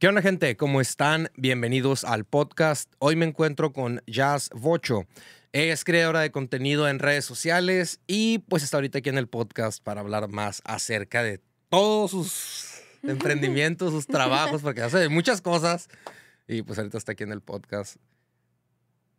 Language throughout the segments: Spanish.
¿Qué onda gente? ¿Cómo están? Bienvenidos al podcast. Hoy me encuentro con Jazz Vocho. es creadora de contenido en redes sociales y pues está ahorita aquí en el podcast para hablar más acerca de todos sus emprendimientos, sus trabajos, porque hace muchas cosas. Y pues ahorita está aquí en el podcast.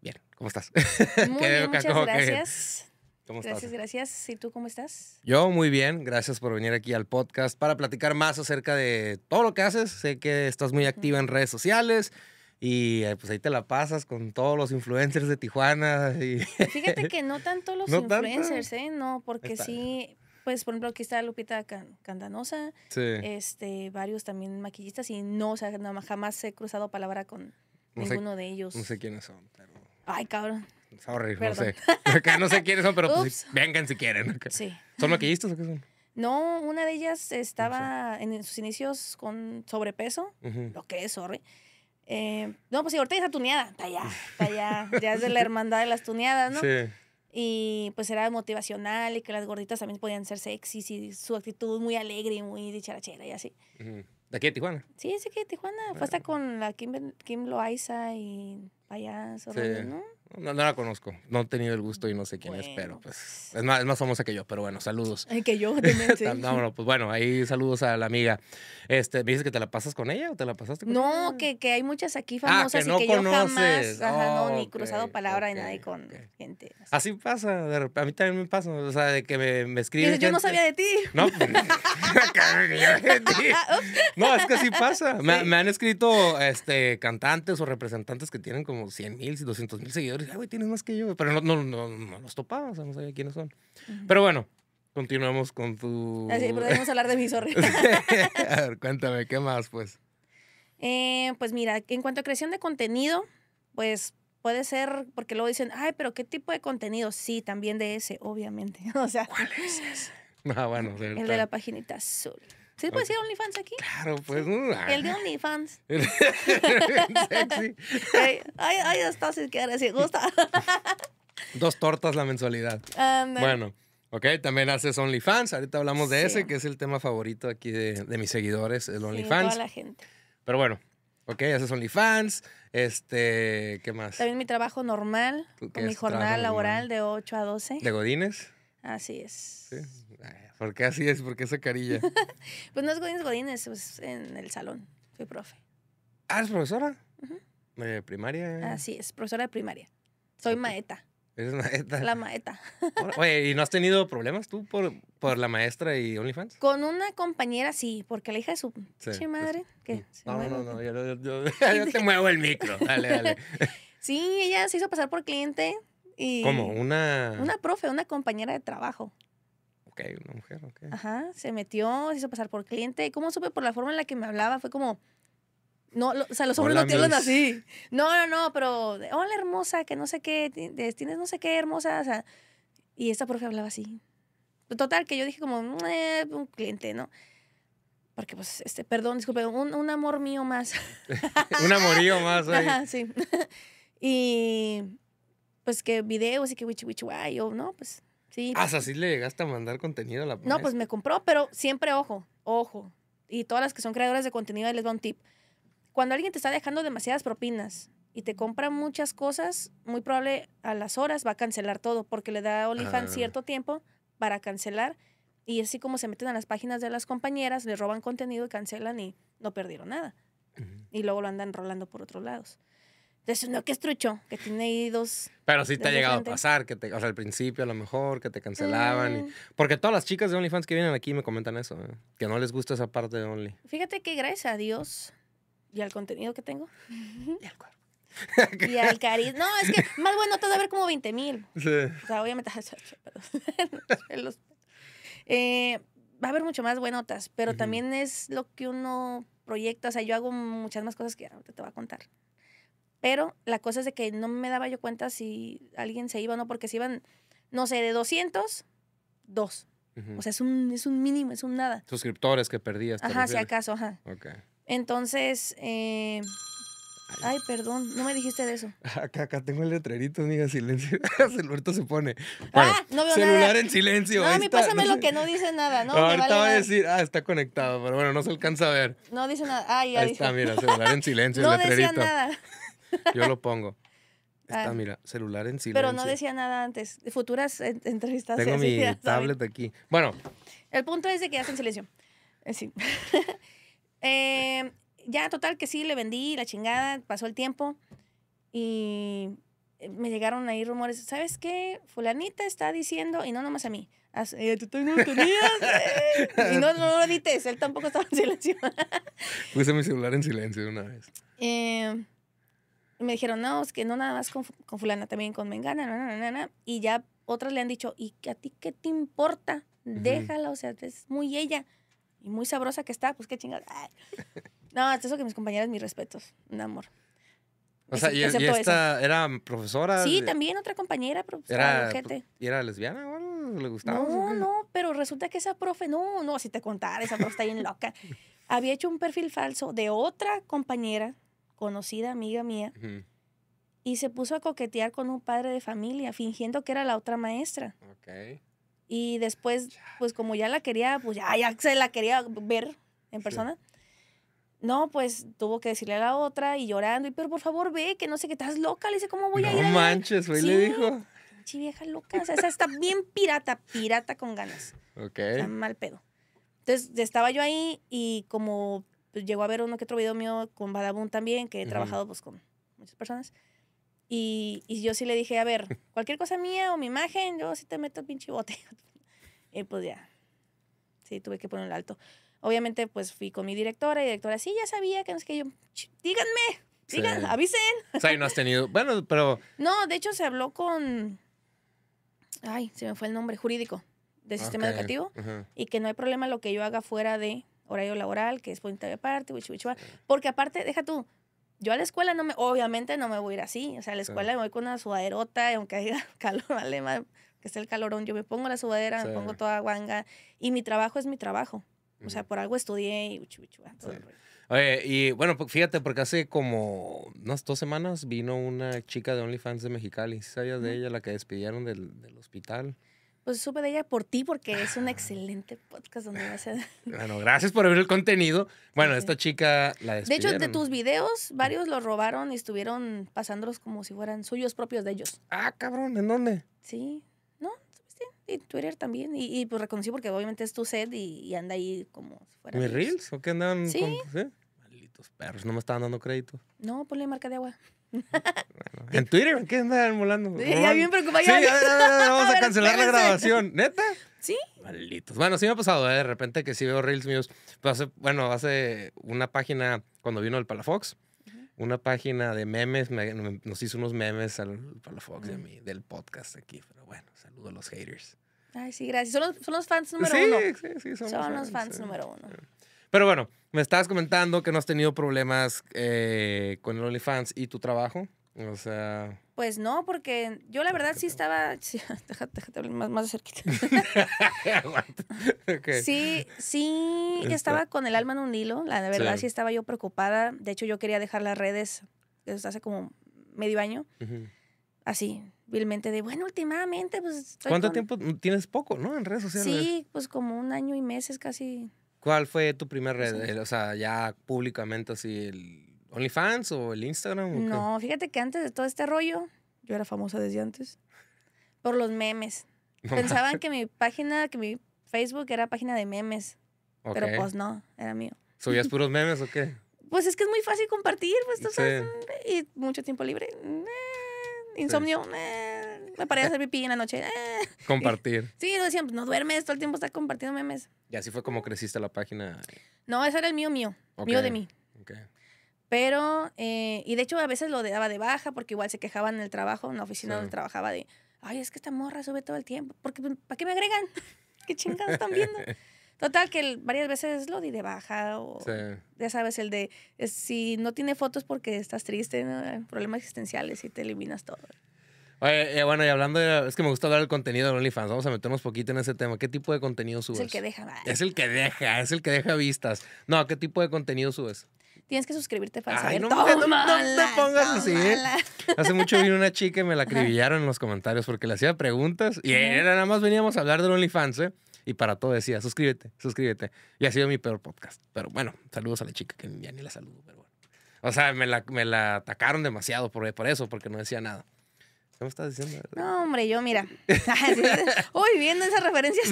Bien, ¿cómo estás? Muy bien, muchas gracias gracias, gracias. ¿Y tú cómo estás? Yo muy bien. Gracias por venir aquí al podcast para platicar más acerca de todo lo que haces. Sé que estás muy activa en redes sociales. Y eh, pues ahí te la pasas con todos los influencers de Tijuana. Fíjate que no tanto los influencers, ¿eh? No, porque sí, pues por ejemplo aquí está Lupita Candanosa, este, varios también maquillistas y no, o sea, jamás he cruzado palabra con ninguno de ellos. No sé quiénes son, pero... Ay, cabrón. Sorry, no sé. no sé quiénes son, pero pues, vengan si quieren. Sí. ¿Son maquillistas o qué son? No, una de ellas estaba en sus inicios con sobrepeso, lo que es, sorry. Eh, no, pues sí, ahorita es atuneada tuneada, allá, para allá, ya es de la hermandad de las tuneadas, ¿no? Sí. Y pues era motivacional y que las gorditas también podían ser sexy y su actitud muy alegre y muy dicharachera y así. ¿De aquí de Tijuana? Sí, sí que de Tijuana. Fue hasta con la Kim, Kim Loaiza y allá, ¿no? No, la conozco, no he tenido el gusto y no sé quién es, pero pues, pues es más, es más, famosa que yo, pero bueno, saludos. que yo también, sí. no, pues bueno, ahí saludos a la amiga. Este, ¿Me dices que te la pasas con ella o te la pasaste con No, ella? Que, que hay muchas aquí ah, famosas que no y que yo jamás, no, ni cruzado palabra ni nadie nada con gente. Así. pasa, a mí también me pasa, o sea, de que me, me escriben. yo pues, no sabía de ti. No, no es que así pasa. Me, han escrito este, cantantes o representantes que tienen como 100 mil, 200 mil seguidores tienes más que yo, pero no, no, no, no los topaba, no sabía quiénes son. Pero bueno, continuamos con tu... Así, ah, podemos hablar de mi sorry. a ver, cuéntame, ¿qué más, pues? Eh, pues mira, en cuanto a creación de contenido, pues puede ser, porque luego dicen, ay, pero ¿qué tipo de contenido? Sí, también de ese, obviamente. O sea, ¿Cuál es ese? Ah, bueno, el de la paginita azul. ¿Sí pues, sí, OnlyFans aquí? Claro, pues. Ah. el de OnlyFans. Sexy. Ay, hasta está si quieres, si gusta. Dos tortas la mensualidad. bueno, ok, también haces OnlyFans. Ahorita hablamos de ese, que es el tema favorito aquí de, mis seguidores, el OnlyFans. Sí, la gente. Pero bueno, ok, haces OnlyFans. Este, ¿qué más? También mi trabajo normal, mi jornada laboral de 8 a 12. ¿De Godines? Así es. ¿Sí? Ah, ¿Por qué así es? ¿Por qué esa carilla? pues no es Godines Godines, en el salón. Soy profe. ¿Ah, es profesora? ¿De eh, primaria? Eh. Así es, profesora de primaria. Soy maeta. ¿Eres maeta? La maeta. Oye, ¿y no has tenido problemas tú por, la maestra y OnlyFans? Con una compañera sí, porque la hija de su sí, pues madre. ¿qué? Mm. No, no, no, yo, yo te muevo el micro. Dale, dale. sí, ella se hizo pasar por cliente y ¿Cómo? Una... Una profe, una compañera de trabajo. Ok, una mujer, ok. Ajá, se metió, se hizo pasar por cliente. ¿Cómo supe? Por la forma en la que me hablaba, fue como... No, o sea, los hombres no tienen así. No, no, no, pero... Hola, hermosa, que no sé qué, tienes no sé qué, hermosa, o sea... Y esta profe hablaba así. Total, que yo dije como, un cliente, ¿no? Porque, pues, este, perdón, disculpe, un, amor mío más. un amorío más, Ajá, sí. y pues que videos y que wichi wichi guay, no, pues sí. así ah, le llegaste a mandar contenido a la No, pues me compró, pero siempre ojo, ojo. Y todas las que son creadoras de contenido, les va un tip. Cuando alguien te está dejando demasiadas propinas y te compra muchas cosas, muy probable a las horas va a cancelar todo porque le da a OnlyFans ah. cierto tiempo para cancelar. Y así como se meten a las páginas de las compañeras, le roban contenido y cancelan y no perdieron nada. Y luego lo andan rolando por otros lados no, que es que tiene ahí dos. Pero sí te ha llegado a pasar, que te, o sea, al principio a lo mejor, que te cancelaban. Mm. porque todas las chicas de OnlyFans que vienen aquí me comentan eso, ¿eh? que no les gusta esa parte de Only. Fíjate que gracias a Dios y al contenido que tengo. y al cuerpo. y al cariño, No, es que más bueno te va a haber como 20 mil. Sí. O sea, obviamente. Eh, va a haber mucho más buenotas, pero también es lo que uno proyecta. O sea, yo hago muchas más cosas que ahora te voy a contar. Pero la cosa es de que no me daba yo cuenta si alguien se iba o no, porque se iban, no sé, de 200, dos. O sea, es un, es un mínimo, es un nada. Suscriptores que perdías. Ajá, si acaso, ajá. Okay. Entonces, eh, Ay, perdón, no me dijiste de eso. Acá, acá tengo el letrerito, amiga, silencio. Alberto se pone. ah, no veo celular en silencio. No, a mí pásame lo que no dice nada, ¿no? Ahorita va a decir, ah, está conectado, pero bueno, no se alcanza a ver. No dice nada. ay, ahí está, mira, celular en silencio, no el letrerito. Decía nada. Yo lo pongo. Está, ah. mira, celular en silencio. Pero no decía nada antes. Futuras entrevistas. Tengo mi tablet aquí. Bueno. El punto es de que hacen en silencio. Eh, sí. Eh, ya, total, que sí, le vendí la chingada, pasó el tiempo y me llegaron ahí rumores. ¿Sabes qué? Fulanita está diciendo, y no nomás a mí, eh, tú no eh, y no, lo edites, él tampoco estaba en silencio. Puse mi celular en silencio de una vez. Eh. Y me dijeron, no, es que no nada más con, fulana, también con mengana, no no no y ya otras le han dicho, ¿y a ti qué te importa? Déjala, o sea, es muy ella y muy sabrosa que está, pues qué chingada. No, es eso que mis compañeras, mis respetos, un amor. O sea, y, esta era profesora. Sí, también otra compañera profesora. Era, ¿Y era lesbiana ¿Le gustaba? No, no, pero resulta que esa profe, no, no, si te contara, esa profe está bien loca. Había hecho un perfil falso de otra compañera conocida amiga mía, y se puso a coquetear con un padre de familia, fingiendo que era la otra maestra. Okay. Y después, pues como ya la quería, pues ya, ya se la quería ver en persona. No, pues tuvo que decirle a la otra y llorando, y pero por favor ve, que no sé qué, estás loca, le dice, ¿cómo voy a ir? No manches, le dijo. "Chi vieja loca, o sea, está bien pirata, pirata con ganas. Ok. mal pedo. Entonces estaba yo ahí y como llegó a ver uno que otro video mío con Badabun también, que he trabajado pues con muchas personas. Y, y, yo sí le dije, a ver, cualquier cosa mía o mi imagen, yo sí te meto el pinche bote. y pues ya, sí, tuve que poner alto. Obviamente, pues fui con mi directora y directora, sí, ya sabía que no es que yo, díganme, díganme, avisen. O sea, no has tenido, bueno, pero... No, de hecho se habló con, ay, se me fue el nombre, jurídico del sistema educativo y que no hay problema lo que yo haga fuera de horario laboral, que es punto de parte, porque aparte, deja tú, yo a la escuela no me, obviamente no me voy a ir así, o sea, a la escuela me voy con una sudaderota, y aunque haya calor, vale, que esté el calorón, yo me pongo la sudadera, me pongo toda guanga, y mi trabajo es mi trabajo, o sea, por algo estudié y y bueno, pues, fíjate, porque hace como unas dos semanas vino una chica de OnlyFans de Mexicali, ¿sabías de ella? La que despidieron del, del hospital pues supe de ella por ti porque es un excelente podcast donde vas a... Bueno, gracias por ver el contenido. Bueno, esta chica la De hecho, de tus videos, varios los robaron y estuvieron pasándolos como si fueran suyos propios de ellos. Ah, cabrón, ¿en dónde? Sí, ¿no? Sí, y Twitter también. Y, y, pues reconocí porque obviamente es tu sed y, anda ahí como si fuera... ¿Mis reels? ¿O qué andaban? Con, ¿sí? Malditos perros, no me estaban dando crédito. No, ponle marca de agua en Twitter, ¿en qué andan volando? ya bien preocupada. Sí, ya, ya, ya, vamos a, cancelar la grabación. ¿Neta? Sí. Malditos. Bueno, sí me ha pasado, ¿eh? de repente que sí veo Reels míos. Pues hace, bueno, hace una página, cuando vino el Palafox, una página de memes, nos hizo unos memes al Palafox Fox mí, del podcast aquí. Pero bueno, saludo a los haters. Ay, sí, gracias. Son los, fans número uno. Sí, sí, son los fans número uno. Pero bueno, me estabas comentando que no has tenido problemas eh, con el OnlyFans y tu trabajo. O sea. Pues no, porque yo la ah, verdad sí estaba. déjate, hablar más, más cerquita. Sí, sí, estaba con el alma en un hilo. La verdad sí. estaba yo preocupada. De hecho, yo quería dejar las redes desde hace como medio año. Así, vilmente de, bueno, últimamente, pues. ¿Cuánto tiempo? Tienes poco, ¿no? En redes sociales. Sí, pues como un año y meses casi. ¿Cuál fue tu primer pues red? o sea, ya públicamente así, el OnlyFans o el Instagram. no, fíjate que antes de todo este rollo, yo era famosa desde antes, por los memes. Pensaban que mi página, que mi Facebook era página de memes, pero pues no, era mío. ¿Subías puros memes o qué? Pues es que es muy fácil compartir, pues tú sabes, mm, y mucho tiempo libre. insomnio me paré a hacer pipí en la noche. Eh. Compartir. sí, lo decían, pues, no duermes, todo el tiempo está compartiendo memes. Y así fue como creciste la página. No, ese era el mío mío, mío de mí. Okay. Pero, eh, y de hecho a veces lo daba de baja porque igual se quejaban en el trabajo, en la oficina donde trabajaba de, ay, es que esta morra sube todo el tiempo, porque pues, ¿para qué me agregan? ¿Qué chingados están viendo? Total, que varias veces lo di de baja o sí. ya sabes, el de si no tiene fotos porque estás triste, ¿no? problemas existenciales y te eliminas todo. Eh, bueno, y hablando de, Es que me gusta hablar del contenido de OnlyFans. Vamos a meternos poquito en ese tema. ¿Qué tipo de contenido subes? Es el que deja. Es el que deja, es el que deja vistas. No, ¿qué tipo de contenido subes? Tienes que suscribirte para Ay, ¿eh? No, no, te pongas así. ¿eh? Hace mucho vino una chica y me la acribillaron en los comentarios porque le hacía preguntas y era, nada más veníamos a hablar de OnlyFans, Y para todo decía, suscríbete, suscríbete. Y ha sido mi peor podcast. Pero bueno, saludos a la chica que ya ni la saludo, O sea, me la, me la atacaron demasiado por, por eso, porque no decía nada. ¿Qué me estás diciendo? No, hombre, yo mira. Uy, viendo esas referencias.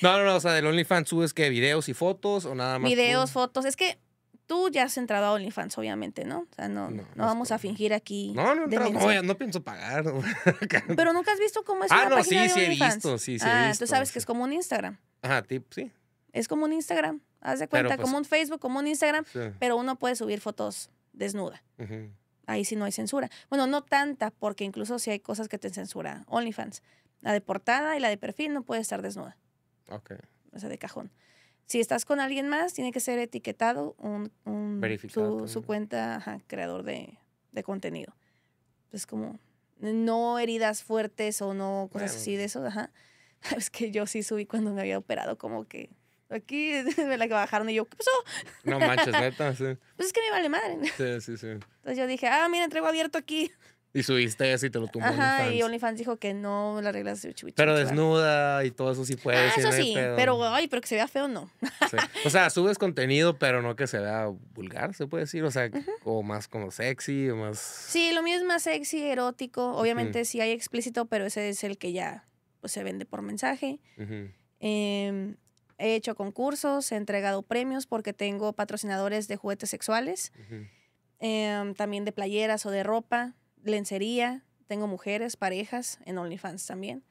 no, no, no, o sea, del OnlyFans subes que videos y fotos o nada más. Videos, fotos. Es que tú ya has entrado a OnlyFans, obviamente, ¿no? O sea, no, no, no vamos a fingir aquí. No, no, no, no, no pienso pagar. Pero nunca has visto cómo es ah, una no, página sí, de sí sí he visto, sí, sí ah, he visto. tú sabes que es como un Instagram. Ajá, sí. Es como un Instagram. Haz de cuenta, pues como un Facebook, como un Instagram, pero uno puede subir fotos desnuda. Ajá ahí sí no hay censura. Bueno, no tanta, porque incluso si hay cosas que te censura OnlyFans. La de portada y la de perfil no puede estar desnuda. Ok. O sea, de cajón. Si estás con alguien más, tiene que ser etiquetado un, su, cuenta creador de, contenido. Es como no heridas fuertes o no cosas así de eso. Ajá. Es que yo sí subí cuando me había operado, como que Aquí de la que bajaron y yo, ¿qué pasó? No manches, neta. Sí. Pues es que me vale madre. Sí, sí, sí. Entonces yo dije, ah, mira, entrego abierto aquí. Y subiste eso y te lo tumbó Ajá, y OnlyFans dijo que no la regla es chuchu. Pero desnuda y todo eso sí ah, puede ah, eso sí, pero ay, pero que se vea feo no. O sea, subes contenido, pero no que se vea vulgar, se puede decir, o sea, o más como sexy o más Sí, lo mío es más sexy, erótico, obviamente sí hay explícito, pero ese es el que ya pues, se vende por mensaje. eh, He hecho concursos, he entregado premios porque tengo patrocinadores de juguetes sexuales, em, también de playeras o de ropa, lencería. Tengo mujeres, parejas en OnlyFans también.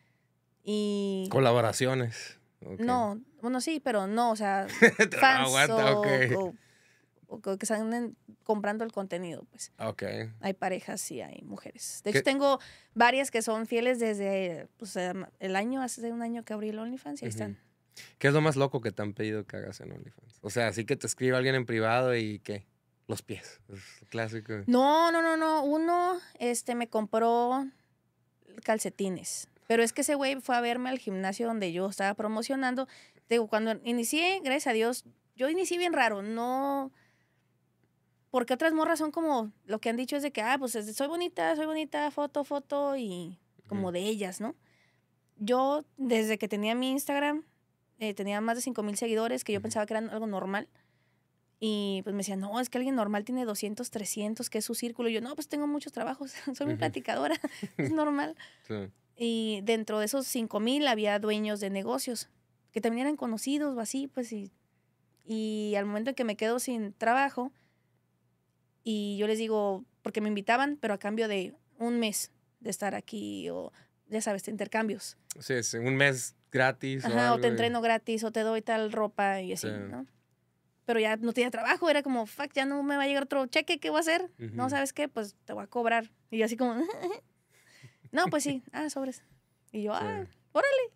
Y... Colaboraciones. No, bueno, sí, pero no, o sea, fans o, que están comprando el contenido, pues. Ok. Hay parejas y hay mujeres. De hecho, tengo varias que son fieles desde pues, em, el año, hace un año que abrí el OnlyFans y ahí están. ¿Qué es lo más loco que te han pedido que hagas en OnlyFans? O sea, así que te escribe alguien en privado y ¿qué? Los pies, clásico. No, no, no, no. Uno este, me compró calcetines. Pero es que ese güey fue a verme al gimnasio donde yo estaba promocionando. Digo, cuando inicié, gracias a Dios, yo inicié bien raro, no... Porque otras morras son como, lo que han dicho es de que, ah, pues soy bonita, soy bonita, foto, foto, y como de ellas, ¿no? Yo, desde que tenía mi Instagram, eh, tenía más de 5.000 seguidores, que yo pensaba que eran algo normal. Y pues me decían, no, es que alguien normal tiene 200, 300, que es su círculo. Y yo, no, pues tengo muchos trabajos, soy mi platicadora, es normal. Y dentro de esos 5.000 había dueños de negocios, que también eran conocidos o así, pues. Y, y al momento en que me quedo sin trabajo, y yo les digo, porque me invitaban, pero a cambio de un mes de estar aquí o ya sabes, intercambios. Sí, es un mes gratis. Ajá, o, te entreno gratis, o te doy tal ropa y así, ¿no? Pero ya no tenía trabajo, era como, fuck, ya no me va a llegar otro cheque, ¿qué voy a hacer? No, ¿sabes qué? Pues te voy a cobrar. Y así como, no, pues sí, ah, sobres. Y yo, ah, órale.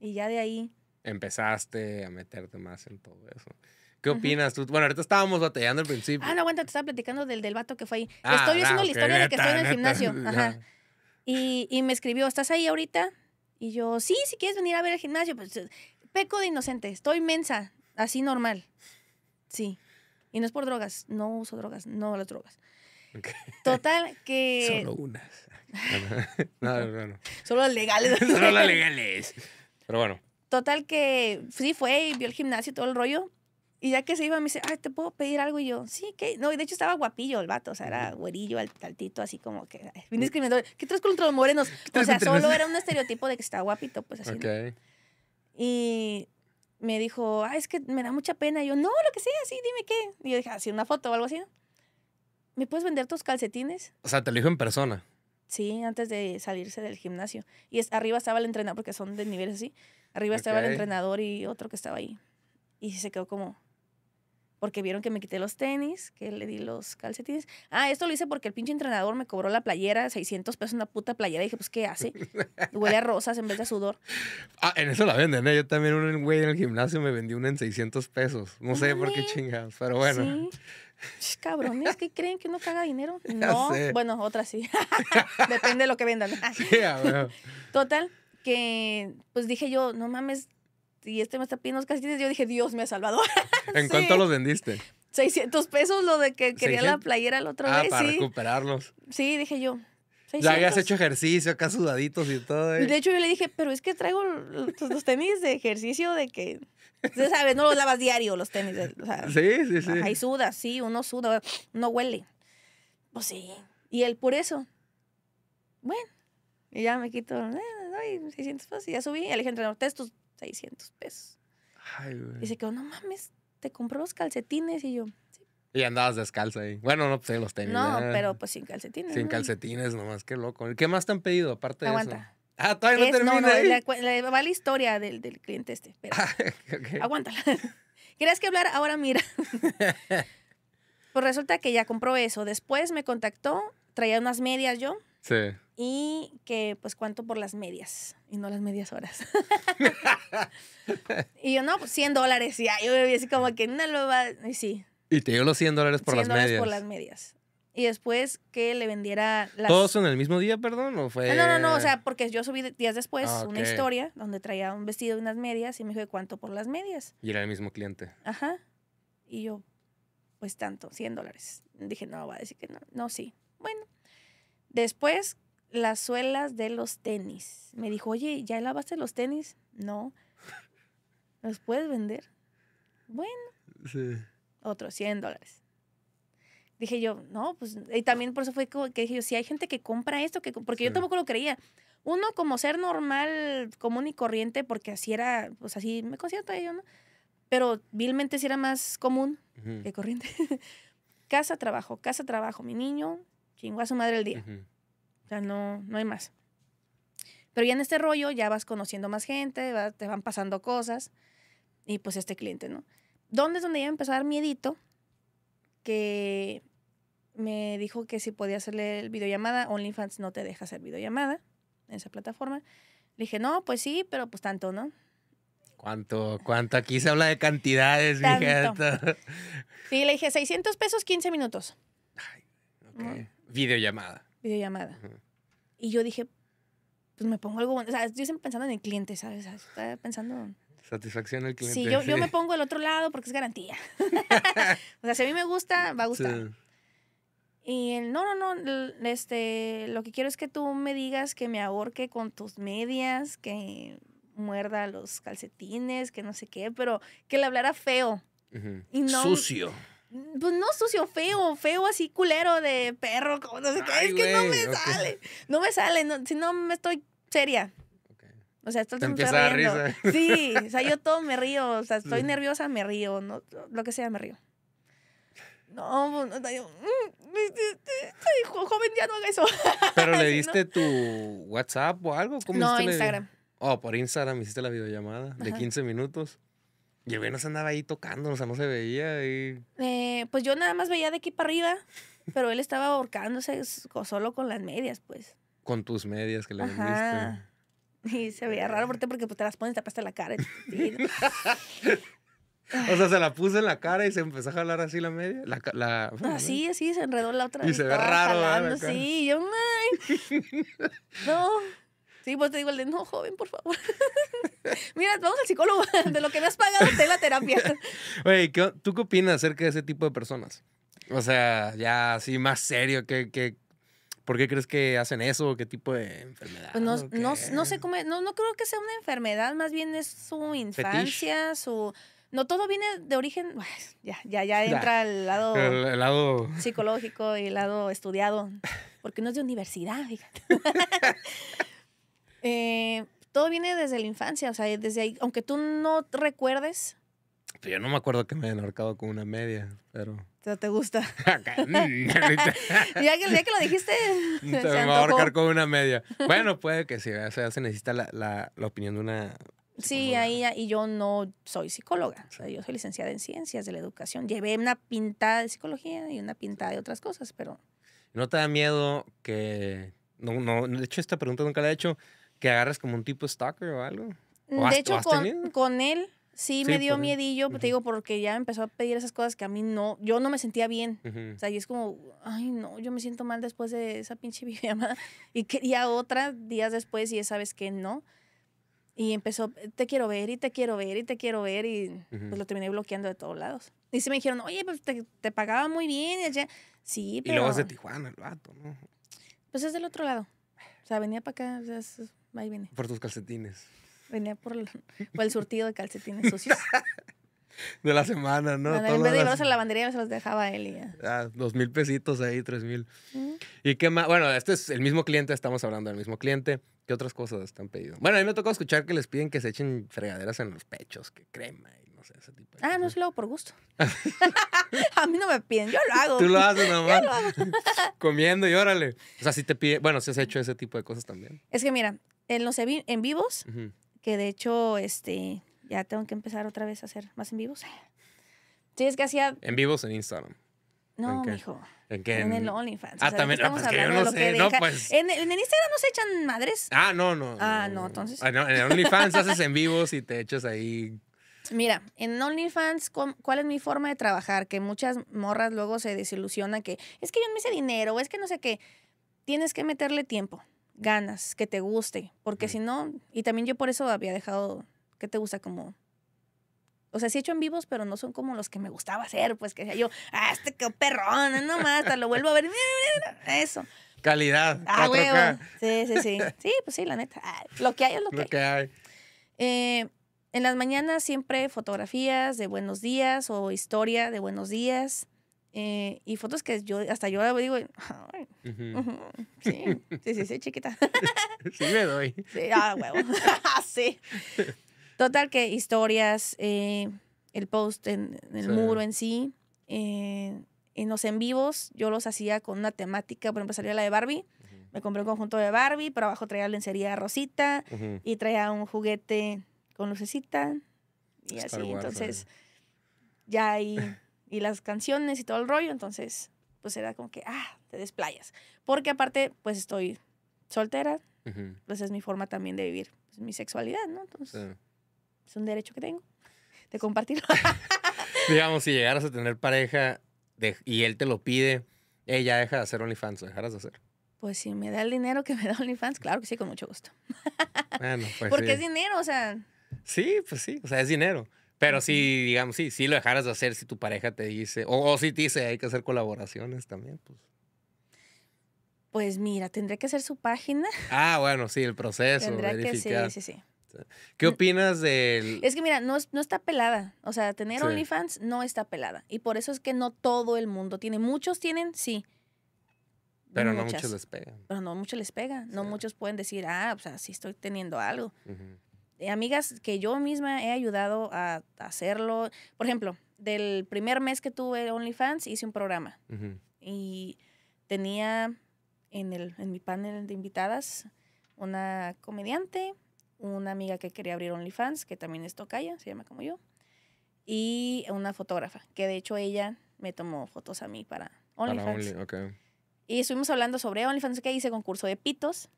Y ya de ahí. Empezaste a meterte más en todo eso. ¿Qué opinas tú? Bueno, ahorita estábamos batallando al principio. Ah, no, aguanta, te estaba platicando del, del vato que fue ahí. Ah, estoy haciendo la historia de que estoy en el gimnasio. Ajá. Y, y me escribió, ¿estás ahí ahorita? Y yo, sí, si quieres venir a ver el gimnasio, pues eh, peco de inocente, estoy mensa, así normal. Sí. Y no es por drogas, no uso drogas, no las drogas. Total, que. Solo unas. Solo las legales. Solo las legales. Pero bueno. Total, que sí fue y vio el gimnasio y todo el rollo. Y ya que se iba, me dice, ay, ¿te puedo pedir algo? Y yo, sí, ¿qué? No, y de hecho estaba guapillo el vato, o sea, era güerillo, altito, así como que, Vine escribiendo, mm. ¿Qué traes contra los morenos? O sea, solo era un estereotipo de que estaba guapito, pues así. Y me dijo, ay, es que me da mucha pena. yo, no, lo que sea, así dime qué. Y yo dije, así ah, una foto o algo así, ¿Me puedes vender tus calcetines? O sea, te lo dijo en persona. Sí, antes de salirse del gimnasio. Y es, arriba estaba el entrenador, porque son de niveles así. Arriba estaba el entrenador y otro que estaba ahí. Y se quedó como, porque vieron que me quité los tenis, que le di los calcetines. Ah, esto lo hice porque el pinche entrenador me cobró la playera, 600 pesos una puta playera. Y dije, pues, ¿qué hace? Huele a rosas en vez de sudor. Ah, en eso la venden, ¿eh? Yo también un güey en el gimnasio me vendió una en 600 pesos. No sé por qué chingados, pero bueno. Sí. cabrones, ¿qué creen que no caga dinero? No, bueno, otra sí. Depende de lo que vendan. Sí, Total, que pues dije yo, no mames, y este me está pidiendo los Yo dije, Dios me ha salvado. ¿En cuánto los vendiste? 600 pesos lo de que quería la playera el otro ah, Para recuperarlos. Sí, dije yo. 600. Ya habías hecho ejercicio acá sudaditos y todo. ¿eh? De hecho, yo le dije, pero es que traigo los, tenis de ejercicio de que. Usted sabe, no los lavas diario los tenis. sí, sí, sí. Ahí suda, sí, uno suda, no huele. Pues sí. Y él por eso. Bueno. Y ya me quito, 600 eh, pesos y ya subí. Y le dije, entrenador, 600 pesos. Ay, güey. Y se quedó, no mames, te compró los calcetines. Y yo, Y andabas descalza ahí. Bueno, no, pues los tenía. No, pero pues sin calcetines. Sin calcetines nomás, qué loco. ¿Qué más te han pedido aparte de eso? Ah, todavía no termina. No, no, ahí? La, va la historia del, del cliente este. Pero, ah, Aguántala. ¿Querías que hablar? Ahora mira. pues resulta que ya compró eso. Después me contactó, traía unas medias yo. Sí y que pues cuánto por las medias y no las medias horas. y yo, no, pues 100 dólares. Y yo así como que no lo va. Y sí. Y te dio los 100 dólares por 100 las medias. por las medias. Y después que le vendiera las... ¿Todos en el mismo día, perdón? ¿O fue...? No, no, no, o sea, porque yo subí días después ah, una historia donde traía un vestido y unas medias y me dijo, cuánto por las medias? Y era el mismo cliente. Ajá. Y yo, pues tanto, 100 dólares. Dije, no, va a decir que no. No, sí. Bueno. Después las suelas de los tenis. Me dijo, oye, ¿ya lavaste los tenis? No. ¿Los puedes vender? Bueno. Sí. Otros 100 dólares. Dije yo, no, pues, y también por eso fue que dije yo, si hay gente que compra esto, que, porque yo tampoco lo creía. Uno como ser normal, común y corriente, porque así era, pues así me concierto yo, ¿no? Pero vilmente sí era más común que corriente. casa, trabajo, casa, trabajo, mi niño, chingó a su madre el día. O sea, no, no hay más. Pero ya en este rollo ya vas conociendo más gente, te van pasando cosas y pues este cliente, ¿no? ¿Dónde es donde ya me empezó a dar miedito? Que me dijo que si podía hacerle el videollamada, OnlyFans no te deja hacer videollamada en esa plataforma. Le dije, no, pues sí, pero pues tanto, ¿no? ¿Cuánto? ¿Cuánto? Aquí se habla de cantidades, gente. Sí, le dije 600 pesos, 15 minutos. Ay, Videollamada videollamada. llamada. Y yo dije, pues me pongo algo bueno. O sea, yo siempre pensando en el cliente, ¿sabes? O pensando... Satisfacción al cliente. Sí yo, yo, me pongo el otro lado porque es garantía. o sea, si a mí me gusta, va a gustar. Y él, no, no, no, este, lo que quiero es que tú me digas que me ahorque con tus medias, que muerda los calcetines, que no sé qué, pero que le hablara feo. y no, Sucio. Pues no sucio, feo, feo así culero de perro, como no sé qué. es que no me sale. No me sale, no, si no me estoy seria. O sea, estoy riendo. Sí, o sea, yo todo me río. O sea, estoy nerviosa, me río. No, lo que sea, me río. No, pues, no, no mm, joven, ya no haga eso. ¿Pero le diste tu WhatsApp o algo? ¿Cómo no, Instagram. Oh, por Instagram hiciste la videollamada de 15 minutos. Y el no se andaba ahí tocando, o sea, no se veía. Y... Eh, pues yo nada más veía de aquí para arriba, pero él estaba ahorcándose solo con las medias, pues. Con tus medias que le vendiste. Y se veía raro porque, pues, te las pones, te tapaste la cara. o sea, se la puse en la cara y se empezó a jalar así la media. La, así, así, se enredó la otra. Y se ve raro, Sí, yo, no. Sí, pues te digo el de, no, joven, por favor. Mira, vamos al psicólogo. De lo que me has pagado, te la terapia. Oye, ¿tú qué opinas acerca de ese tipo de personas? O sea, ya así más serio, ¿qué, qué, ¿por qué crees que hacen eso? ¿Qué tipo de enfermedad? Pues no, no, sé cómo, no, no creo que sea una enfermedad, más bien es su infancia, su... No todo viene de origen, ya, ya, ya entra lado, el lado psicológico y el lado estudiado, porque no es de universidad, fíjate. Eh, todo viene desde la infancia, o sea, desde ahí, aunque tú no recuerdes. Pues, yo no me acuerdo que me hayan ahorcado con una media, pero. ¿Te gusta? Mm, ya, el día que lo dijiste. Se, me va a ahorcar con una media. Bueno, puede que sí, o sea, se necesita la, la opinión de una. Sí, ahí, y yo no soy psicóloga, o sea, yo soy licenciada en ciencias de la educación. Llevé una pintada de psicología y una pintada de otras cosas, pero... ¿No te da miedo que... No, no, de hecho esta pregunta nunca la he hecho, que agarras como un tipo stalker o algo. Mm, de hecho, con, con, él sí, me dio miedillo, te digo, porque ya empezó a pedir esas cosas que a mí no, yo no me sentía bien. O sea, y es como, ay, no, yo me siento mal después de esa pinche videollamada. Y quería otra días después y esa vez que no. Y empezó, te quiero ver y te quiero ver y te quiero ver y pues lo terminé bloqueando de todos lados. Y sí me dijeron, oye, pues te, te pagaba muy bien. Y Sí, pero... Y luego es de Tijuana el vato, ¿no? Pues es del otro lado. O sea, venía para acá. O sea, por tus calcetines. Venía por el, surtido de calcetines sucios. de la semana, ¿no? en vez de llevarlos a la lavandería, se los dejaba él ya. Ah, dos mil pesitos ahí, tres mil. ¿Y qué más? Bueno, este es el mismo cliente, estamos hablando del mismo cliente. ¿Qué otras cosas te han pedido? Bueno, a mí me tocó escuchar que les piden que se echen fregaderas en los pechos, que crema y no sé, ese tipo de Ah, no, se lo hago por gusto. a mí no me piden, yo lo hago. Tú lo haces nomás. Comiendo y órale. O sea, si te pide bueno, si has hecho ese tipo de cosas también. Es que mira, en los en vivos, que de hecho, este, ya tengo que empezar otra vez a hacer más en vivos. Sí, es que hacía... En vivos en Instagram. No, hijo ¿En qué? En el OnlyFans. Ah, también. No, ah, pues que yo sé. Pues. En, el Instagram no se echan madres. Ah, no, no. Ah, no, entonces. Ah, en el OnlyFans haces en vivos y te echas ahí. Mira, en OnlyFans, ¿cuál es mi forma de trabajar? Que muchas morras luego se desilusionan que es que yo no hice dinero, o es que no sé qué. Tienes que meterle tiempo ganas, que te guste, porque si no, y también yo por eso había dejado, que te gusta como... O sea, sí he hecho en vivos, pero no son como los que me gustaba hacer, pues que yo, ah, este qué perrón, nomás, hasta lo vuelvo a ver, eso. Calidad. Ah, Sí, sí, sí. Sí, pues sí, la neta. Ah, lo que hay es lo, lo que, hay. Eh, en las mañanas siempre fotografías de buenos días o historia de buenos días. Eh, y fotos que yo hasta yo digo, Sí, sí, sí, chiquita. sí, me doy. Sí, ah, huevo. sí. Total que historias, eh, el post en, el muro en sí. Eh, en los en vivos yo los hacía con una temática, por ejemplo, salía la de Barbie. Me compré un conjunto de Barbie, pero abajo traía lencería rosita y traía un juguete con lucecita y así. Entonces, ya ahí y las canciones y todo el rollo, entonces pues era como que, ah, te desplayas. Porque aparte, pues estoy soltera, pues es mi forma también de vivir es pues, mi sexualidad, ¿no? Entonces, es un derecho que tengo de compartirlo. Digamos, si llegaras a tener pareja de, y él te lo pide, ella deja de hacer OnlyFans, ¿o dejarás de hacer? Pues si me da el dinero que me da OnlyFans, claro que sí, con mucho gusto. bueno, pues Porque es dinero, o sea. Sí, pues sí, o sea, es dinero. Pero sí, digamos, sí, sí lo dejaras de hacer si tu pareja te dice, o, si te dice, hay que hacer colaboraciones también, pues. Pues mira, tendré que hacer su página. Ah, bueno, sí, el proceso. Tendré que, sí, sí, sí. ¿Qué opinas del...? Es que mira, no, está pelada. O sea, tener OnlyFans no está pelada. Y por eso es que no todo el mundo tiene. Muchos tienen, sí. Pero no muchos les pegan. Pero no muchos les pega. No muchos pueden decir, ah, o sea, sí estoy teniendo algo. Eh, amigas que yo misma he ayudado a, hacerlo. Por ejemplo, del primer mes que tuve OnlyFans hice un programa y tenía en, el, en mi panel de invitadas una comediante, una amiga que quería abrir OnlyFans, que también es tocaya, se llama como yo, y una fotógrafa, que de hecho ella me tomó fotos a mí para OnlyFans. Y estuvimos hablando sobre OnlyFans, que hice concurso de pitos.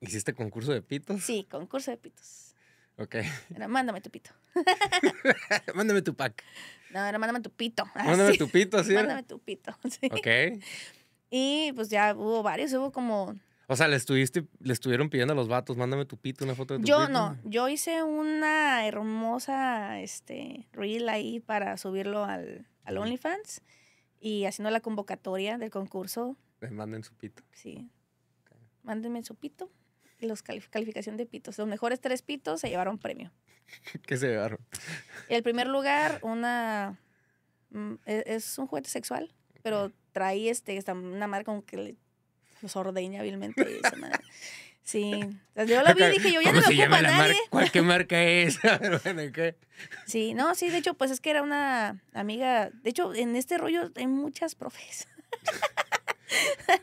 ¿Hiciste concurso de pitos? Sí, concurso de pitos. Ok. Era, mándame tu pito. mándame tu pack. No, era mándame tu pito. Ah, mándame tu pito, ¿sí? Mándame tu pito, sí. Ok. Y pues ya hubo varios, hubo como o sea, le estuviste, le estuvieron pidiendo a los vatos, mándame tu pito, una foto de tu pito. Yo no, yo hice una hermosa este, reel ahí para subirlo al, OnlyFans y haciendo la convocatoria del concurso. Les manden su pito. Sí. Mándenme su pito los calificación de pitos. Los mejores tres pitos se llevaron premio. ¿Qué se llevaron? El primer lugar, una. Mm, e, es un juguete sexual, pero trae este, una marca como que le, los ordeña vilmente. Sí. Yo lo vi y dije, yo ya no me a nadie. ¿Cuál qué marca es? Sí, no, sí, de hecho, pues es que era una amiga. De hecho, en este rollo hay muchas profes.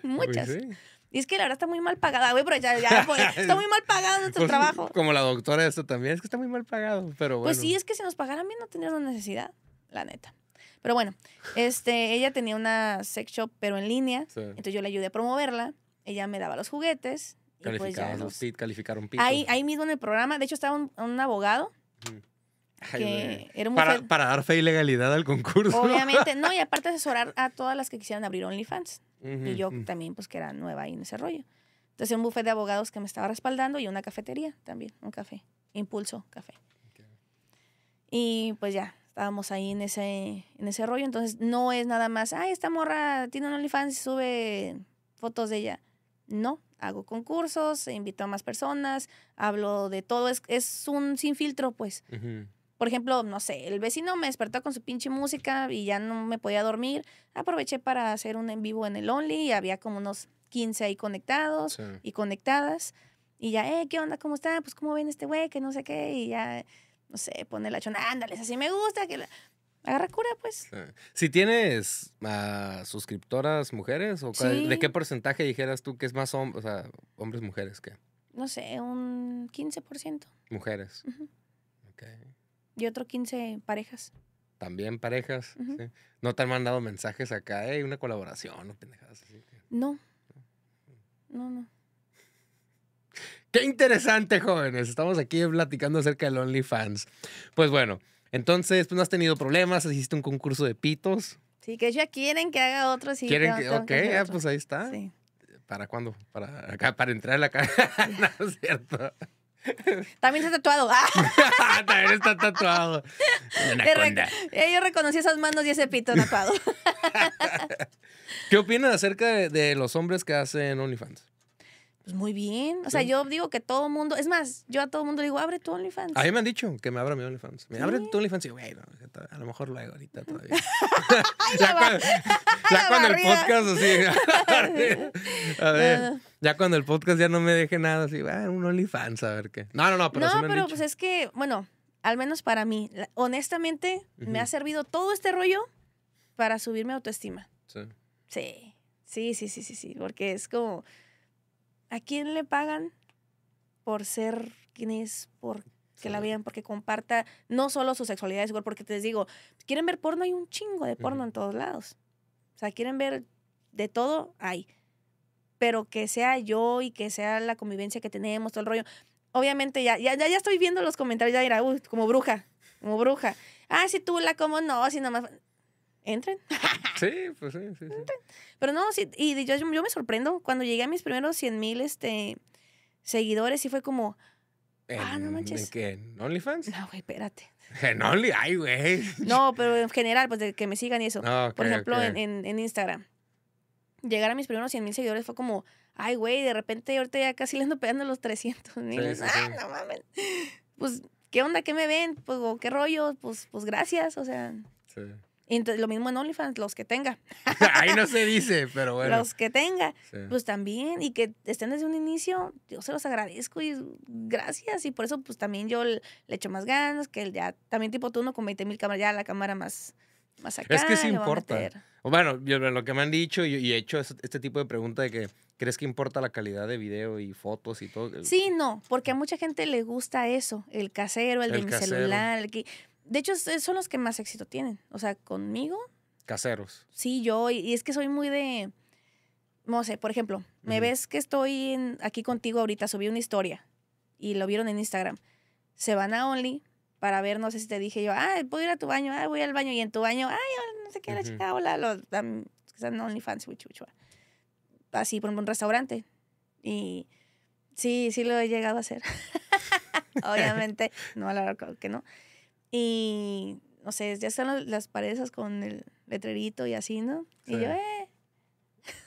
muchas. Y es que la verdad está muy mal pagada, güey, pero ya, ya pues, está muy mal pagado nuestro pues, trabajo. Como la doctora esto también, es que está muy mal pagado, pero Pues sí, es que si nos pagaran bien no tendríamos la necesidad, la neta. Pero bueno, este, ella tenía una sex shop, pero en línea. Entonces yo le ayudé a promoverla. Ella me daba los juguetes. Pues calificaron pues calificaron pit Ahí, ahí mismo en el programa, de hecho estaba un, abogado era un para, para, dar fe y legalidad al concurso. Obviamente, no, y aparte asesorar a todas las que quisieran abrir OnlyFans. y yo también, pues que era nueva ahí en ese rollo. Entonces, un buffet de abogados que me estaba respaldando y una cafetería también, un café, Impulso Café. Y pues ya, estábamos ahí en ese, en ese rollo. Entonces, no es nada más, ay, esta morra tiene un OnlyFans y sube fotos de ella. No, hago concursos, invito a más personas, hablo de todo. Es, es un sin filtro, pues por ejemplo, no sé, el vecino me despertó con su pinche música y ya no me podía dormir. Aproveché para hacer un en vivo en el Only y había como unos 15 ahí conectados y conectadas. Y ya, eh, ¿qué onda? ¿Cómo está? Pues, ¿cómo ven este güey? Que no sé qué. Y ya, no sé, pone la chona, ándales, así me gusta. que Agarra cura, pues. Si tienes a suscriptoras mujeres, o ¿de qué porcentaje dijeras tú que es más hombres, mujeres? ¿qué? No sé, un 15%. Mujeres. Ok. Y otro 15 parejas. También parejas. No te han mandado mensajes acá, ¿Hay una colaboración, no pendejadas No. No, no. Qué interesante, jóvenes. Estamos aquí platicando acerca del OnlyFans. Pues bueno, entonces, pues no has tenido problemas, hiciste un concurso de pitos. Sí, que ya quieren que haga otro, sí. Quieren que, ok, ah, pues ahí está. Sí. ¿Para cuándo? Para acá, para entrar a la caja, no es cierto. Ah. También está tatuado. También está tatuado. Yo reconocí esas manos y ese pito tatuado. ¿Qué opinan acerca de los hombres que hacen OnlyFans? Pues muy bien. O sea, yo digo que todo mundo, es más, yo a todo mundo le digo, abre tu OnlyFans. A mí me han dicho que me abra mi OnlyFans. Me abre tu OnlyFans y güey, a lo mejor lo hago ahorita todavía. ya, cuando, el podcast así. a ver. Ah. Ya cuando el podcast ya no me deje nada así, bueno, ah, un OnlyFans, a ver qué. No, no, no, pero No, me han pero pues es que, bueno, al menos para mí, honestamente, me ha servido todo este rollo para subirme mi autoestima. Sí. Sí, sí, sí, sí, sí, sí porque es como ¿a quién le pagan por ser quien es, por que la vean, porque comparta no solo su sexualidad es porque te digo, quieren ver porno, hay un chingo de porno en todos lados. O sea, quieren ver de todo, hay. Pero que sea yo y que sea la convivencia que tenemos, todo el rollo. Obviamente ya, ya, ya, ya estoy viendo los comentarios, ya era uy, como bruja, como bruja. Ah, si tú la como, no, si nomás entren. sí, pues sí, sí. sí. Pero no, sí, y yo, me sorprendo. Cuando llegué a mis primeros 100 mil este, seguidores, sí fue como, ah, no manches. ¿En qué? OnlyFans? No, güey, espérate. En Only, ay, güey. No, pero en general, pues de que me sigan y eso. Por ejemplo, en, Instagram. Llegar a mis primeros 100 mil seguidores fue como, ay, güey, de repente ahorita ya casi le ando pegando los 300 mil. ah, no mames. Pues, ¿qué onda? ¿Qué me ven? Pues, ¿qué rollo? Pues, pues gracias, o sea. Sí lo mismo en OnlyFans, los que tenga. Ahí no se dice, pero bueno. Los que tenga. Pues también, y que estén desde un inicio, yo se los agradezco y gracias. Y por eso, pues también yo le echo más ganas, que ya, también tipo tú, uno con 20 mil cámaras, ya la cámara más, más acá. Es que sí importa. Bueno, lo que me han dicho y, he hecho este tipo de pregunta de que, ¿crees que importa la calidad de video y fotos y todo? Sí, no, porque a mucha gente le gusta eso, el casero, el, de mi celular, el que de hecho, son los que más éxito tienen. O sea, conmigo. Caseros. Sí, yo. Y es que soy muy de. No sé, por ejemplo, me ves que estoy aquí contigo ahorita, subí una historia y lo vieron en Instagram. Se van a Only para ver, no sé si te dije yo, ah, puedo ir a tu baño, ah, voy al baño y en tu baño, ay, no sé qué, la chica, hola, los um, están wichu. Así, por un restaurante. Y sí, sí lo he llegado a hacer. Obviamente, no a la que no. Y no sé, ya están las, parejas paredes con el letrerito y así, ¿no? Y yo, eh.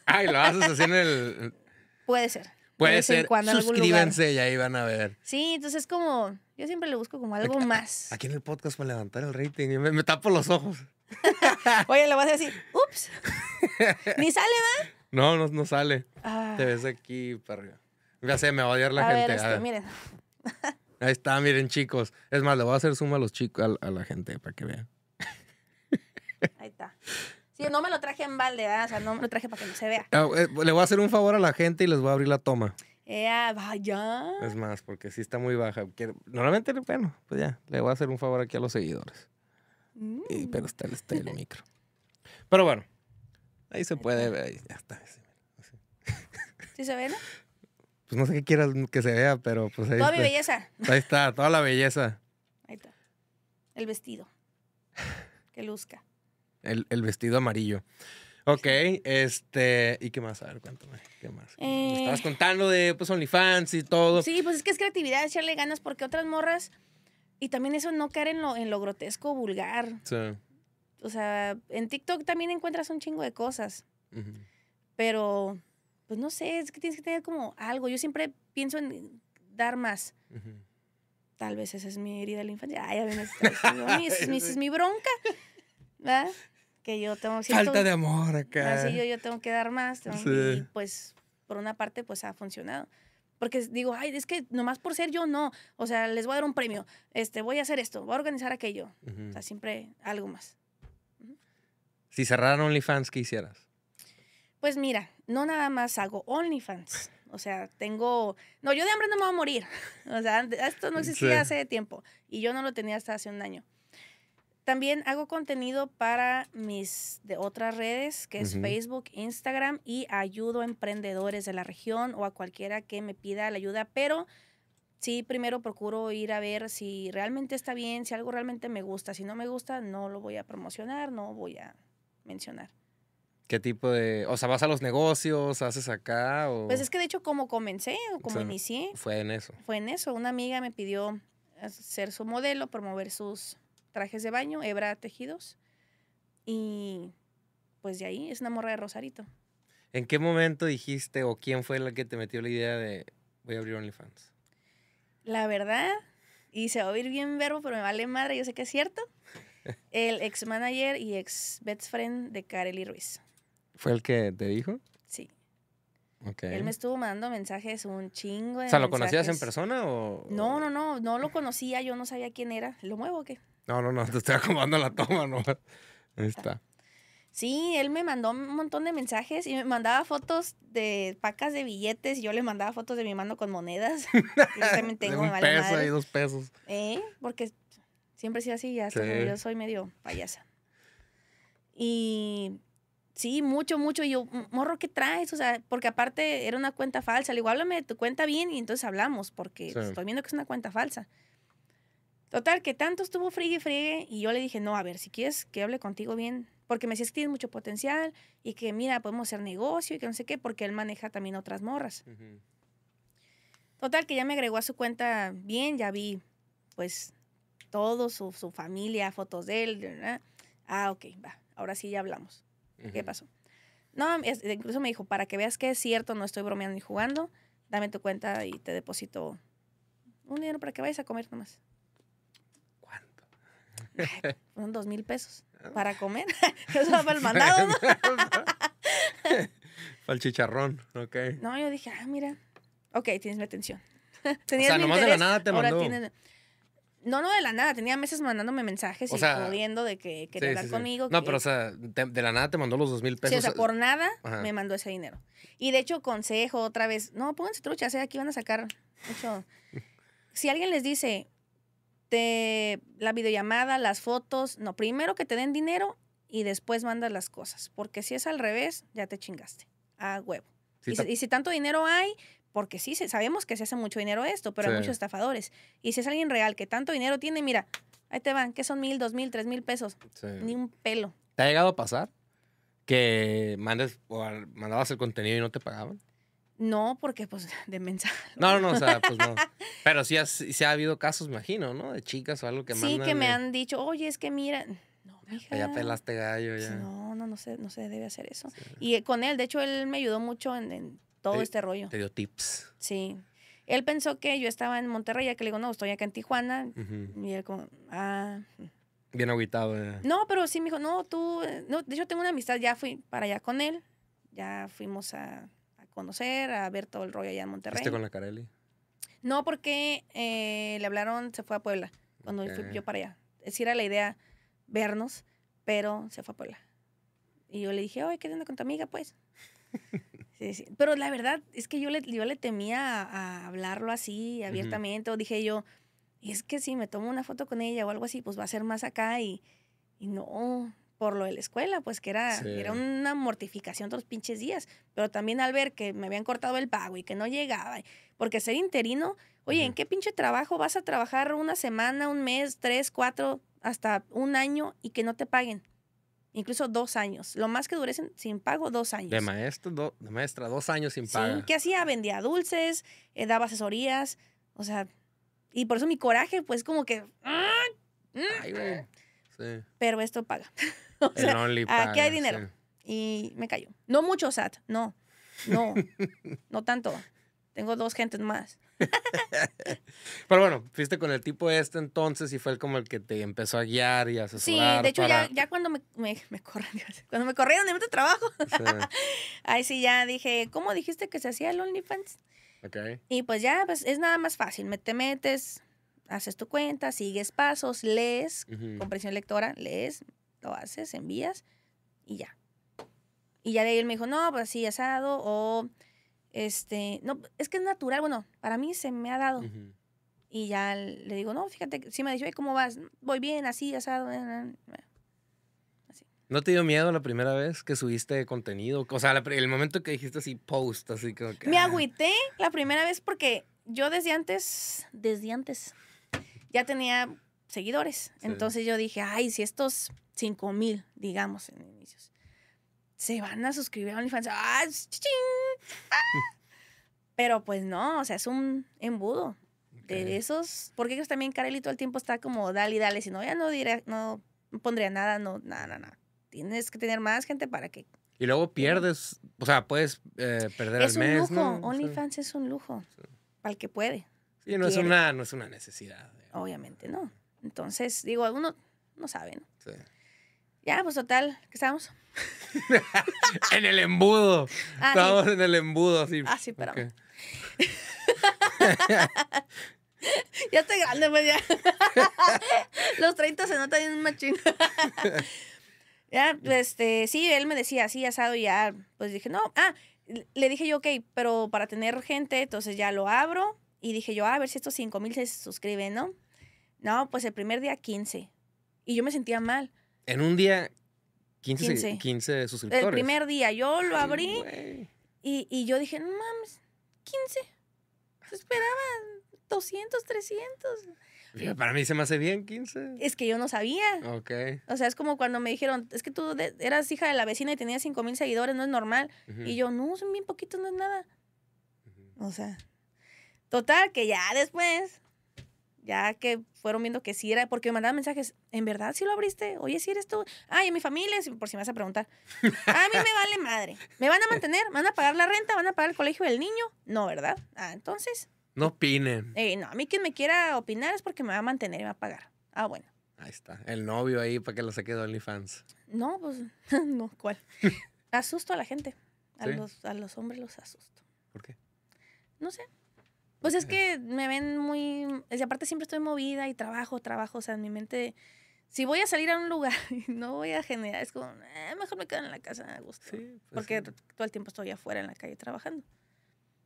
Ay, lo haces así en el. Puede ser. Puede ser. Cuando Suscríbanse y ahí van a ver. Sí, entonces es como. Yo siempre le busco como algo más. Aquí en el podcast para levantar el rating. Me, me tapo los ojos. Oye, lo vas a hacer así ups. Ni sale, ¿va? No, no, no sale. Ah. Te ves aquí, perro. Ya sé, me va a odiar la gente. Este, a ver. miren. Ahí está, miren, chicos. Es más, le voy a hacer suma a los chicos, a, la gente para que vean. Ahí está. Sí, no me lo traje en balde, ¿verdad? o sea, no me lo traje para que no se vea. Ah, eh, le voy a hacer un favor a la gente y les voy a abrir la toma. Eh, ah, vaya. Es más, porque sí está muy baja. Normalmente, bueno, pues ya, le voy a hacer un favor aquí a los seguidores. Mm. pero está, el micro. Pero bueno, ahí se puede ver, ya está. ¿Sí se ve? No? pues no sé qué quieras que se vea, pero pues ahí Toda está. mi belleza. Ahí está, toda la belleza. Ahí está. El vestido. Que luzca. El, vestido amarillo. Ok, este, ¿y qué más? A ver, cuéntame, ¿qué más? Eh. Estabas contando de, pues, OnlyFans y todo. Sí, pues es que es creatividad, echarle ganas, porque otras morras, y también eso no caer en lo, grotesco, vulgar. Sí. O sea, en TikTok también encuentras un chingo de cosas. Pero pues no sé, es que tienes que tener como algo. Yo siempre pienso en dar más. Tal vez esa es mi herida de la infancia. Ay, a es, mi, bronca. ¿Verdad? Que yo tengo Falta de amor acá. yo, tengo que dar más. Y pues, por una parte, pues ha funcionado. Porque digo, ay, es que nomás por ser yo, no. O sea, les voy a dar un premio. Este, voy a hacer esto, voy a organizar aquello. O sea, siempre algo más. Si cerraran OnlyFans, ¿qué hicieras? Pues mira, no nada más hago OnlyFans. O sea, tengo. No, yo de hambre no me voy a morir. O sea, esto no existía hace tiempo y yo no lo tenía hasta hace un año. También hago contenido para mis de otras redes, que es Facebook, Instagram, y ayudo a emprendedores de la región o a cualquiera que me pida la ayuda, pero sí, primero procuro ir a ver si realmente está bien, si algo realmente me gusta. Si no me gusta, no lo voy a promocionar, no voy a mencionar. ¿Qué tipo de.? O sea, vas a los negocios, haces acá. Pues es que de hecho, como comencé o como inicié. Fue en eso. Fue en eso. Una amiga me pidió ser su modelo, promover sus trajes de baño, hebra tejidos. Y pues de ahí es una morra de Rosarito. ¿En qué momento dijiste o quién fue la que te metió la idea de voy a abrir OnlyFans? La verdad, y se va a oír bien verbo, pero me vale madre, yo sé que es cierto. El ex manager y ex best friend de Kareli Ruiz. ¿Fue el que te dijo? Sí. Okay. Él me estuvo mandando mensajes un chingo. o sea, ¿lo conocías en persona o...? No, no, no, no lo conocía, yo no sabía quién era. ¿Lo muevo o qué? No, no, no, te estoy acomodando la toma, no. Ahí ah. está. Sí, él me mandó un montón de mensajes y me mandaba fotos de pacas de billetes. Y yo le mandaba fotos de mi mano con monedas. yo también tengo peso y dos pesos. ¿Eh? Porque siempre he sido así, ya yo soy medio payasa. Y Sí, mucho, mucho. Y yo, morro, ¿qué traes? O sea, porque aparte era una cuenta falsa. Le digo, háblame de tu cuenta bien y entonces hablamos, porque estoy viendo que es una cuenta falsa. Total, que tanto estuvo friegue y friegue. Y yo le dije, no, a ver, si quieres que hable contigo bien, porque me decías que tienes mucho potencial y que, mira, podemos hacer negocio y que no sé qué, porque él maneja también otras morras. Total, que ya me agregó a su cuenta bien, ya vi, pues, todo, su, familia, fotos de él. Ah, ok, va, ahora sí ya hablamos. ¿Qué pasó? No, incluso me dijo, para que veas que es cierto, no estoy bromeando ni jugando, dame tu cuenta y te deposito un dinero para que vayas a comer nomás. ¿Cuánto? Son dos mil pesos ah. para comer. Eso va para el mandado, ¿no? para el chicharrón, ok. No, yo dije, ah, mira, ok, tienes mi atención. o sea, nomás de la nada te mandó. Tienes... No, no, de la nada. Tenía meses mandándome mensajes y de que te sí, conmigo. No, pero o sea, de la nada te mandó los dos mil pesos. Sí, o sea, eh, por nada me mandó ese dinero. Y de hecho, consejo otra vez. No, pónganse truchas, sea eh, aquí van a sacar mucho. si alguien les dice, te, la videollamada, las fotos, no, primero que te den dinero y después mandas las cosas. Porque si es al revés, ya te chingaste. A huevo. y, si tanto dinero hay, porque sí sabemos que se hace mucho dinero esto, pero hay muchos estafadores. Y si es alguien real que tanto dinero tiene, mira, ahí te van, que son mil, dos mil, tres mil pesos. Ni un pelo. ¿Te ha llegado a pasar que mandes o mandabas el contenido y no te pagaban? No, porque pues de mensaje. No, no, o sea, pues no. Pero sí, ha, ha habido casos, imagino, ¿no? De chicas o algo que mandan. Sí, que me han dicho, oye, es que mira, no, mija. Ya pelaste gallo, ya. No, no, no se, no debe hacer eso. Y eh, con él, de hecho, él me ayudó mucho en todo este rollo. Te dio tips. Sí. Él pensó que yo estaba en Monterrey, ya que le digo, no, estoy acá en Tijuana. Y él como, ah. Bien aguitado. Eh. No, pero sí me dijo, no, tú, no, de hecho tengo una amistad, ya fui para allá con él, ya fuimos a, a conocer, a ver todo el rollo allá en Monterrey. ¿Fuiste con la Carelli? No, porque eh, le hablaron, se fue a Puebla, cuando fui yo para allá. Es era la idea vernos, pero se fue a Puebla. Y yo le dije, oye, ¿qué onda con tu amiga, pues? Pero la verdad es que yo le, temía a, hablarlo así abiertamente. O dije yo, es que si me tomo una foto con ella o algo así, pues va a ser más acá. Y, no, por lo de la escuela, pues que era, era una mortificación todos los pinches días. Pero también al ver que me habían cortado el pago y que no llegaba. Porque ser interino, oye, ¿en qué pinche trabajo vas a trabajar una semana, un mes, tres, cuatro, hasta un año y que no te paguen? incluso dos años. Lo más que duré sin, pago, dos años. De, maestro, de maestra, dos años sin pago. Sí, ¿qué hacía? Vendía dulces, eh, daba asesorías, o sea, y por eso mi coraje, pues como que... ¡ah! ¡ah! Pero esto paga. aquí hay dinero. Y me cayó. No mucho SAT, no, no, no tanto. Tengo dos gentes más. Pero bueno, fuiste con el tipo este entonces y fue el como el que te empezó a guiar y a asesorar. Sí, de hecho ya, cuando me, cuando me corrieron de mi trabajo, ahí sí ya dije, ¿cómo dijiste que se hacía el OnlyFans? Okay. Y pues ya pues, es nada más fácil, te metes, haces tu cuenta, sigues pasos, lees, comprensión lectora, lees, lo haces, envías y ya. Y ya de ahí él me dijo, no, pues así asado o... Este, no, es que es natural, bueno, para mí se me ha dado. Y ya le digo, no, fíjate, si me dice, ¿cómo vas? Voy bien, así, asado. Así. ¿No te dio miedo la primera vez que subiste contenido? O sea, el momento que dijiste así, post, así que... Me ah". agüité la primera vez porque yo desde antes, desde antes, ya tenía seguidores. Entonces yo dije, ay, si estos 5 mil, digamos, en inicios se van a suscribir a OnlyFans. ¡Ah! Pero pues no, o sea, es un embudo. De esos, porque ellos también Carely todo el tiempo está como dale y dale, si no, ya no diré, no pondría nada, no, nada, nada, Tienes que tener más gente para que y luego pierdes, o sea, puedes eh, perder el mes. Es un lujo, OnlyFans es un lujo, para el que puede. Y no es, una, no es una necesidad. Eh. Obviamente no. Entonces, digo, uno no sabe, ¿no? Sí. Ya, pues total, ¿qué estamos? en el embudo. Ah, estamos en el embudo, así. Ah, sí, pero. ya estoy grande, pues ya. Los 30 se notan en un machín. ya, este, sí, él me decía así, asado, ya, pues dije, no, ah, le dije yo, ok, pero para tener gente, entonces ya lo abro. Y dije yo, ah, a ver si estos cinco mil se suscriben, ¿no? No, pues el primer día 15. Y yo me sentía mal. En un día, 15, 15. suscriptores. El primer día, yo lo abrí y, yo dije, no mames, 15. Se pues esperaba 200, 300. para mí se me hace bien 15. Es que yo no sabía. Ok. O sea, es como cuando me dijeron, es que tú eras hija de la vecina y tenías 5 mil seguidores, no es normal. Y yo, no, son bien poquitos, no es nada. O sea, total, que ya después ya que fueron viendo que sí era, porque me mandaban mensajes, ¿en verdad si lo abriste? Oye, si eres tú. Ay, mi familia, por si me vas a preguntar. A mí me vale madre. ¿Me van a mantener? ¿Me ¿Van a pagar la renta? ¿Van a pagar el colegio del niño? No, ¿verdad? Ah, entonces. No opinen. Eh, no, a mí quien me quiera opinar es porque me va a mantener y me va a pagar. Ah, bueno. Ahí está. El novio ahí para que lo saque de OnlyFans. No, pues, no, ¿cuál? Asusto a la gente. A, los, a los hombres los asusto. ¿Por qué? No sé. Pues es que me ven muy. Es, aparte, siempre estoy movida y trabajo, trabajo. O sea, en mi mente. Si voy a salir a un lugar y no voy a generar, es como, ah, mejor me quedo en la casa a gusto. Pues Porque todo el tiempo estoy afuera en la calle trabajando.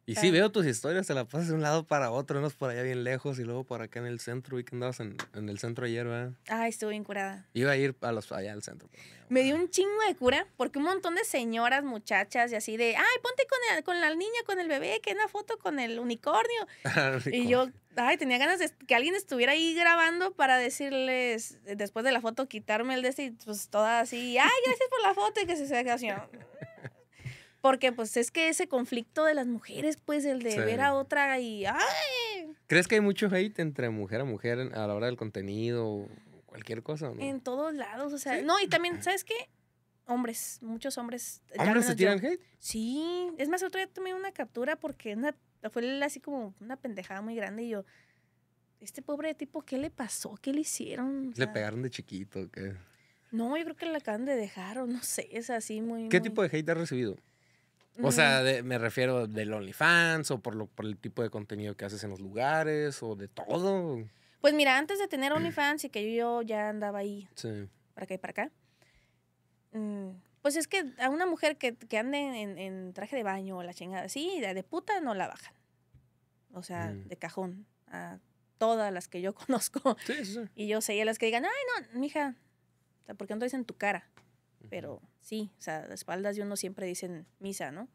Y sí, veo tus historias, te la pasas de un lado para otro, unos por allá bien lejos y luego por acá en el centro. Vi que andabas en, en el centro ayer, ¿verdad? Ay, estuve bien curada. Iba a ir a los, allá al centro. Me, dio un chingo de cura porque un montón de señoras, muchachas y así de, ay, ponte con, la niña, con el bebé, que una foto con el unicornio. Ah, y yo, ay, tenía ganas de que alguien estuviera ahí grabando para decirles, después de la foto, quitarme el de este y pues toda así, ay, gracias por la foto y que se sea así. Porque pues es que ese conflicto de las mujeres, pues el de ver a otra y... ¡ay! ¿Crees que hay mucho hate entre mujer a mujer a la hora del contenido o cualquier cosa? En todos lados, o sea... No, y también, ¿sabes qué? Hombres, muchos hombres... ¿Hombres se tiran hate? Sí, es más, otro día tomé una captura porque fue así como una pendejada muy grande y yo este pobre tipo, ¿qué le pasó? ¿Qué le hicieron? ¿Le pegaron de chiquito? ¿qué? No, yo creo que le acaban de dejar o no sé, es así muy... ¿Qué tipo de hate has recibido? O sea, me refiero del OnlyFans o por, lo, por el tipo de contenido que haces en los lugares o de todo. Pues mira, antes de tener OnlyFans y que yo ya andaba ahí, sí. para acá y para acá, mm, pues es que a una mujer que, que ande en, en, traje de baño o la chingada así, de, de, puta no la bajan. O sea, mm. de cajón. A todas las que yo conozco. Sí, sí. Y yo sé, y a las que digan, ay, no, mija, ¿por qué no te dicen tu cara? Pero sí, o sea, de espaldas de uno siempre dicen misa, ¿no?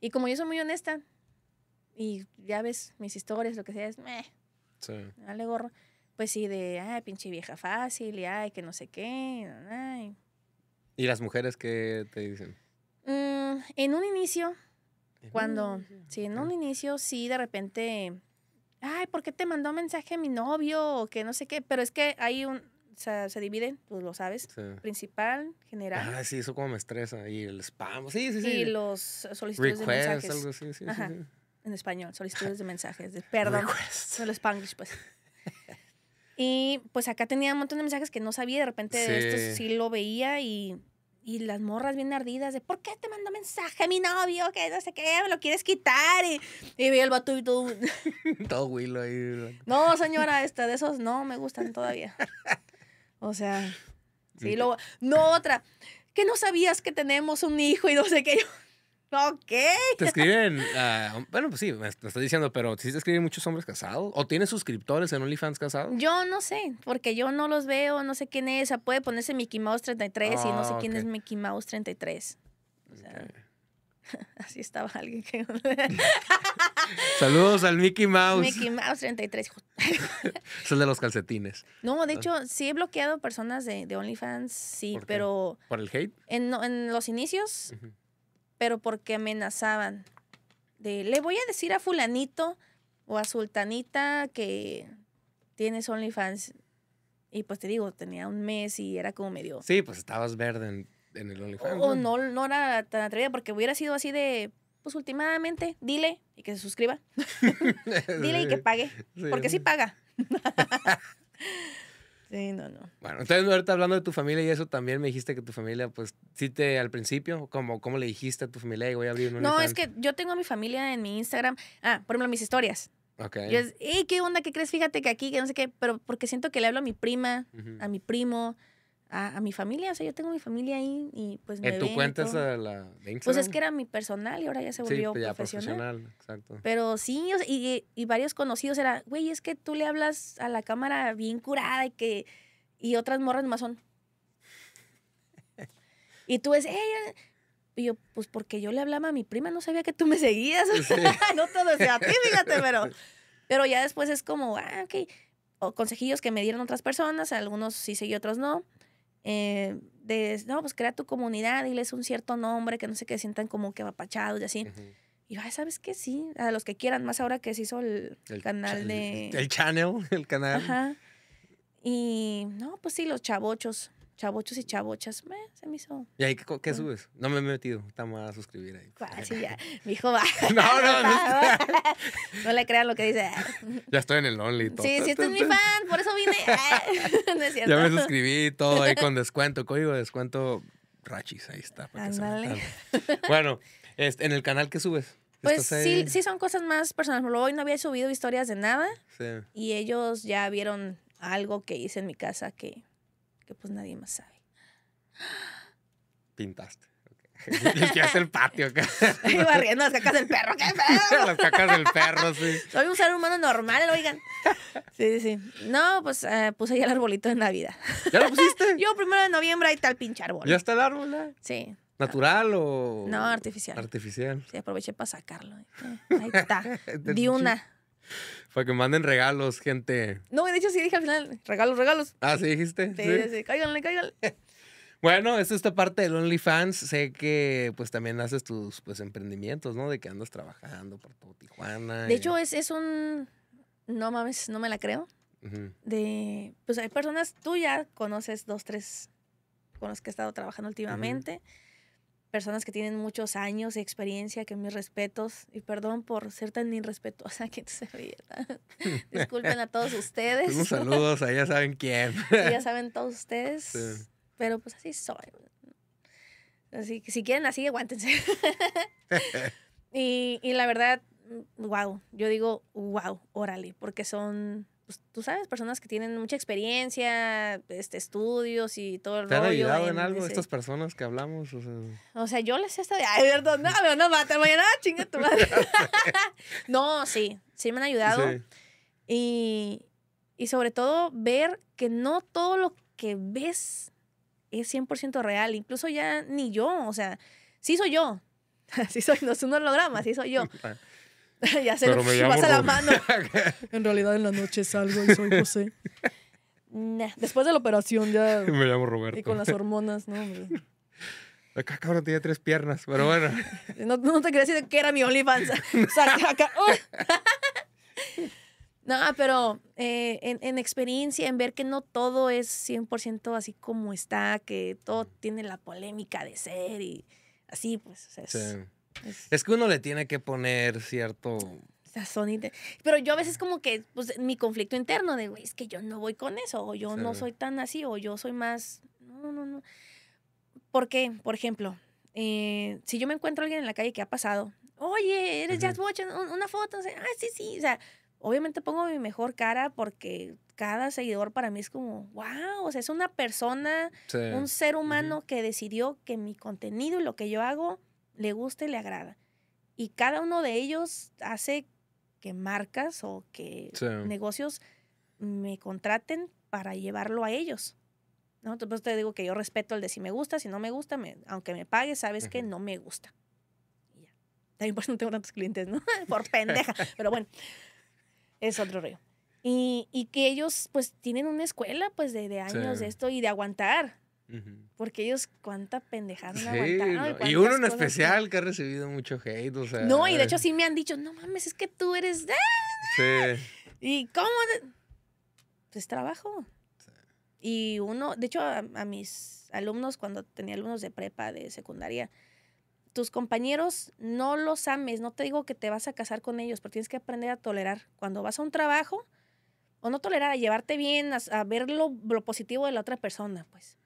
Y como yo soy muy honesta, y ya ves mis historias, lo que sea, es meh, sí. Pues sí, de, ay, pinche vieja fácil, y ay, que no sé qué, ¿Y las mujeres qué te dicen? Mm, en un inicio, cuando, sí, en un inicio, sí, de repente, ay, ¿por qué te mandó mensaje mi novio? O que no sé qué, pero es que hay un, se, dividen, pues lo sabes. Principal, general. Ah, sí, eso como me estresa. Y el spam, sí, sí, sí. Y los solicitudes de mensajes. algo así, En español, solicitudes de mensajes. De, perdón. solo el spanglish, pues. y pues acá tenía un montón de mensajes que no sabía. De repente sí. esto sí lo veía y y las morras bien ardidas de ¿por qué te mando mensaje a mi novio? Que no sé qué, me lo quieres quitar. Y, y vi el batu y todo. todo Willow ahí. No, señora, esta, de esos no me gustan todavía. O sea, sí, luego, no otra, que no sabías que tenemos un hijo y no sé qué. Ok. Te escriben, ah, um, bueno, pues sí, me, estás diciendo, pero si te escriben muchos hombres casados? ¿O tienes suscriptores en OnlyFans casados? Yo no sé, porque yo no los veo, no sé quién es. O puede ponerse Mickey Mouse 33 y no sé ah, quién es Mickey Mouse 33. O sea, así estaba alguien que... Saludos al Mickey Mouse. Mickey Mouse 33, hijo es de los calcetines. No, de ah. hecho, sí he bloqueado personas de, OnlyFans, sí, pero. ¿Por el hate? En, los inicios, pero porque amenazaban. De le voy a decir a Fulanito o a Sultanita que tienes OnlyFans. Y pues te digo, tenía un mes y era como medio. Sí, pues estabas verde en, el OnlyFans. O, no, no era tan atrevida porque hubiera sido así de pues, últimamente, dile y que se suscriba. dile y que pague. porque sí paga. sí, no, no. Bueno, entonces ahorita hablando de tu familia y eso también me dijiste que tu familia, pues, sí te al principio, como cómo le dijiste a tu familia y voy a abrir un No, es que yo tengo a mi familia en mi Instagram. Ah, por ejemplo, mis historias. y Yo es, ¿qué onda? ¿Qué crees? Fíjate que aquí, que no sé qué, pero porque siento que le hablo a mi prima, a mi primo, a, mi familia. O sea, yo tengo mi familia ahí y pues me. ¿En tu cuenta a la de Pues es que era mi personal y ahora ya se volvió pues, profesional. Exacto. Pero sí, y, varios conocidos era, güey, es que tú le hablas a la cámara bien curada y que. Y otras morras más son. y tú es, ella eh". y yo, pues porque yo le hablaba a mi prima, no sabía que tú me seguías. O sea, no todo sea a ti, fíjate, pero, pero ya después es como, ah, ok. O consejillos que me dieron otras personas, algunos sí seguí, otros no eh, de, no, pues crea tu comunidad, y diles un cierto nombre, que no sé qué, sientan como que apapachados y así. Y ¿sabes qué? Sí, a los que quieran, más ahora que se hizo el, canal de... El, channel, el canal. Y no, pues sí, los chavochos. Chabochos y chabochas, me, se me hizo. ¿Y ahí qué, qué subes? No me he metido, estamos a suscribir ahí. Ah, sí, ya. Mi hijo va. no, no, no. no le creas lo que dice. Ya estoy en el Only. Sí, sí, este es mi fan, por eso vine. Ya me suscribí todo ahí con descuento, código de descuento Rachis, ahí está. bueno, este, en el canal, ¿qué subes? Pues sí, sí son cosas más personales. Hoy no había subido historias de nada. Sí. Y ellos ya vieron algo que hice en mi casa que que pues nadie más sabe. Pintaste. hace el patio acá. Iba barriendo las cacas del perro, qué feo! las cacas del perro, sí. Soy un ser humano normal, oigan. Sí, sí. No, pues eh, puse ya el arbolito de Navidad. ¿Ya lo pusiste? Yo primero de noviembre ahí está el pinche árbol. ¿Ya está el árbol? Eh? Sí. ¿Natural o...? No, artificial. Artificial. Sí, aproveché para sacarlo. Eh, ahí está. Di una. Para que manden regalos, gente. No, de hecho sí dije al final, regalos, regalos. Ah, sí dijiste. Sí, sí, sí. cáiganle, cáiganle. Bueno, es esta parte del OnlyFans. Sé que pues también haces tus pues emprendimientos, ¿no? De que andas trabajando por todo Tijuana. De hecho, es, es un. No mames, no me la creo. De. Pues hay personas, tú ya conoces dos, tres con los que he estado trabajando últimamente personas que tienen muchos años de experiencia, que mis respetos, y perdón por ser tan irrespetuosa que se viera. Disculpen a todos pues, ustedes. Un saludos a ya saben quién. ya saben todos ustedes, pero pues así soy. Así que si quieren así, aguántense. y, y la verdad, wow, mm, yo digo wow, órale, porque son pues, tú sabes, personas que tienen mucha experiencia, este, estudios y todo el ¿Te rollo. ¿Te han ayudado en, algo estas personas que hablamos? O sea, yo les he estado... Ay, perdón, no, no voy a matar mañana, ah, chinga tu madre. no, sí, sí me han ayudado. Y, sobre todo ver que no todo lo que ves es 100% real. Incluso ya ni yo, o sea, sí soy yo. sí soy, no es un holograma, sí soy yo. Ah. ya se Pero me pasa la mano. en realidad en la noche salgo y soy José. después de la operación ya. Me llamo Roberto. Y con las hormonas, ¿no? Hombre. Acá, ahora tenía tres piernas, pero bueno. No, te crees que era mi OnlyFans. O no, pero eh, en, en, experiencia, en ver que no todo es 100% así como está, que todo tiene la polémica de ser y así, pues. es, sí. Es, que uno le tiene que poner cierto pero yo a veces como que, pues, mi conflicto interno de, es que yo no voy con eso, o yo no soy tan así, o yo soy más... No, no, no. Porque, por ejemplo, eh, si yo me encuentro a alguien en la calle que ha pasado, oye, eres Watch, una foto, o ah, sí, sí, o sea, obviamente pongo mi mejor cara porque cada seguidor para mí es como, wow, o sea, es una persona, un ser humano que decidió que mi contenido y lo que yo hago le gusta y le agrada. Y cada uno de ellos hace que marcas o que negocios me contraten para llevarlo a ellos. ¿no? Entonces pues, te digo que yo respeto el de si me gusta, si no me gusta, aunque me pague, sabes que no me gusta. ya. También por eso no tengo tantos clientes, ¿no? por pendeja. Pero bueno, es otro río. Y, y, que ellos pues tienen una escuela pues de, de años de esto y de aguantar. Porque ellos cuánta pendejada Y, uno en especial que... ha recibido mucho hate, No, y de hecho sí me han dicho, no mames, es que tú eres... Sí. ¿Y cómo? Pues trabajo. Y uno, de hecho a, mis alumnos, cuando tenía alumnos de prepa, de secundaria, tus compañeros no los ames, no te digo que te vas a casar con ellos, pero tienes que aprender a tolerar. Cuando vas a un trabajo, o no tolerar, a llevarte bien, a, ver lo, positivo de la otra persona, pues.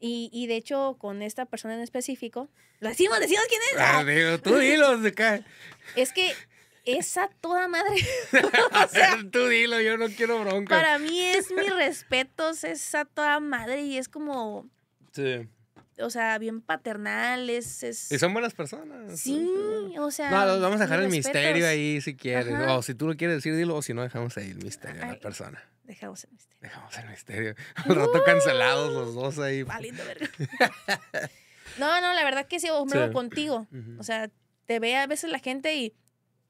Y, y, de hecho, con esta persona en específico, lo decimos, decimos quién es. Ah, ah, digo, tú dilo, se cae. Es que esa toda madre. tú dilo, yo no quiero bronca. Para mí es mi respeto, esa toda madre y es como. Sí o sea, bien paternales. Es... Y son buenas personas. Sí, este, o sea. No, vamos a dejar el misterio ahí si quieres. O si tú lo quieres decir, dilo. O si no, dejamos ahí el misterio a la persona. Dejamos el misterio. Dejamos el misterio. Un rato cancelados los dos ahí. verga. no, no, la verdad que sí, o contigo. O sea, te ve a veces la gente y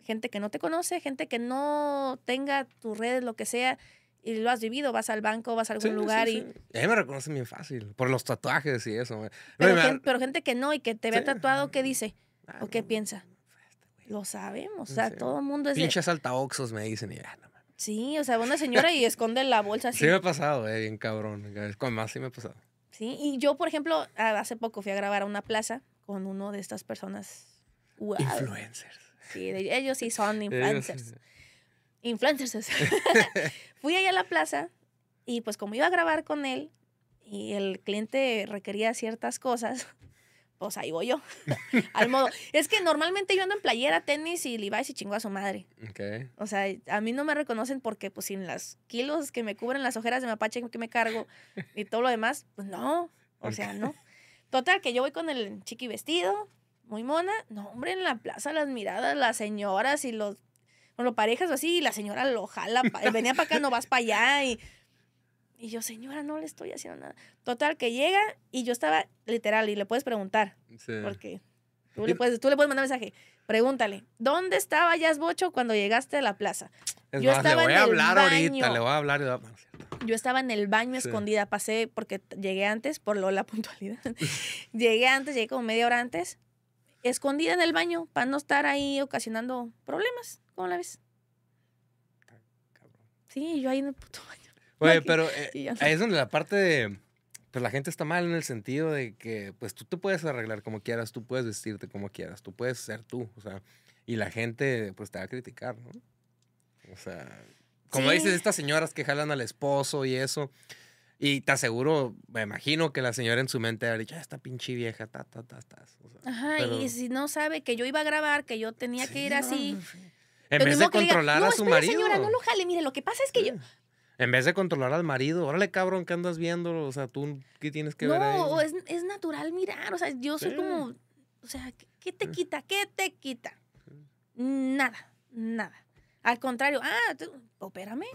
gente que no te conoce, gente que no tenga tus redes, lo que sea y lo has vivido, vas al banco, vas a algún lugar y... A me reconoce bien fácil, por los tatuajes y eso. Pero, gente, pero gente, que no y que te ve tatuado, ¿qué dice? Ah, ¿O qué piensa? Este, lo sabemos, o sea, todo el mundo es... Pinches me dicen y ah, más. Sí, o sea, una señora y esconde la bolsa así. Sí me ha pasado, eh, bien cabrón. Con más sí me ha pasado. Sí, y yo, por ejemplo, hace poco fui a grabar a una plaza con uno de estas personas. Influencers. Sí, ellos sí son influencers influencers. Fui ahí a la plaza y pues como iba a grabar con él y el cliente requería ciertas cosas, pues ahí voy yo. Al modo. Es que normalmente yo ando en playera, tenis y Levi's y chingo a su madre. O sea, a mí no me reconocen porque pues sin las kilos que me cubren las ojeras de mapache que me cargo y todo lo demás, pues no. O sea, no. Total, que yo voy con el chiqui vestido, muy mona. No, hombre, en la plaza las miradas, las señoras y los o lo parejas o así, y la señora lo jala, eh, venía para acá, no vas para allá, y, y yo, señora, no le estoy haciendo nada. Total, que llega, y yo estaba literal, y le puedes preguntar, porque tú le, puedes, tú le puedes mandar mensaje, pregúntale, ¿dónde estaba Yasbocho cuando llegaste a la plaza? yo estaba le voy en a hablar ahorita, le voy a hablar. yo estaba en el baño escondida, pasé porque llegué antes, por lo la puntualidad. llegué antes, llegué como media hora antes, escondida en el baño para no estar ahí ocasionando problemas. ¿Cómo la ves? Sí, yo ahí en el puto baño. Oye, pero eh, ahí es donde la parte de. Pues la gente está mal en el sentido de que, pues tú te puedes arreglar como quieras, tú puedes vestirte como quieras, tú puedes ser tú, o sea, y la gente, pues te va a criticar, ¿no? O sea, como dices, estas señoras que jalan al esposo y eso, y te aseguro, me imagino que la señora en su mente habría dicho, ah, esta pinche vieja, ta, ta, ta, ta. Ajá, y si no sabe que yo iba a grabar, que yo tenía que ir así. En vez de controlar a su marido. señora, no lo jale. Mire, lo que pasa es que yo... Eh. En vez de controlar al marido, órale, cabrón, ¿qué andas viendo? O sea, tú, ¿qué tienes que ver No, es, natural mirar. O sea, yo soy como... O sea, ¿qué te eh. quita? ¿Qué te quita? Nada, nada. Al contrario, ah, tú, opérame.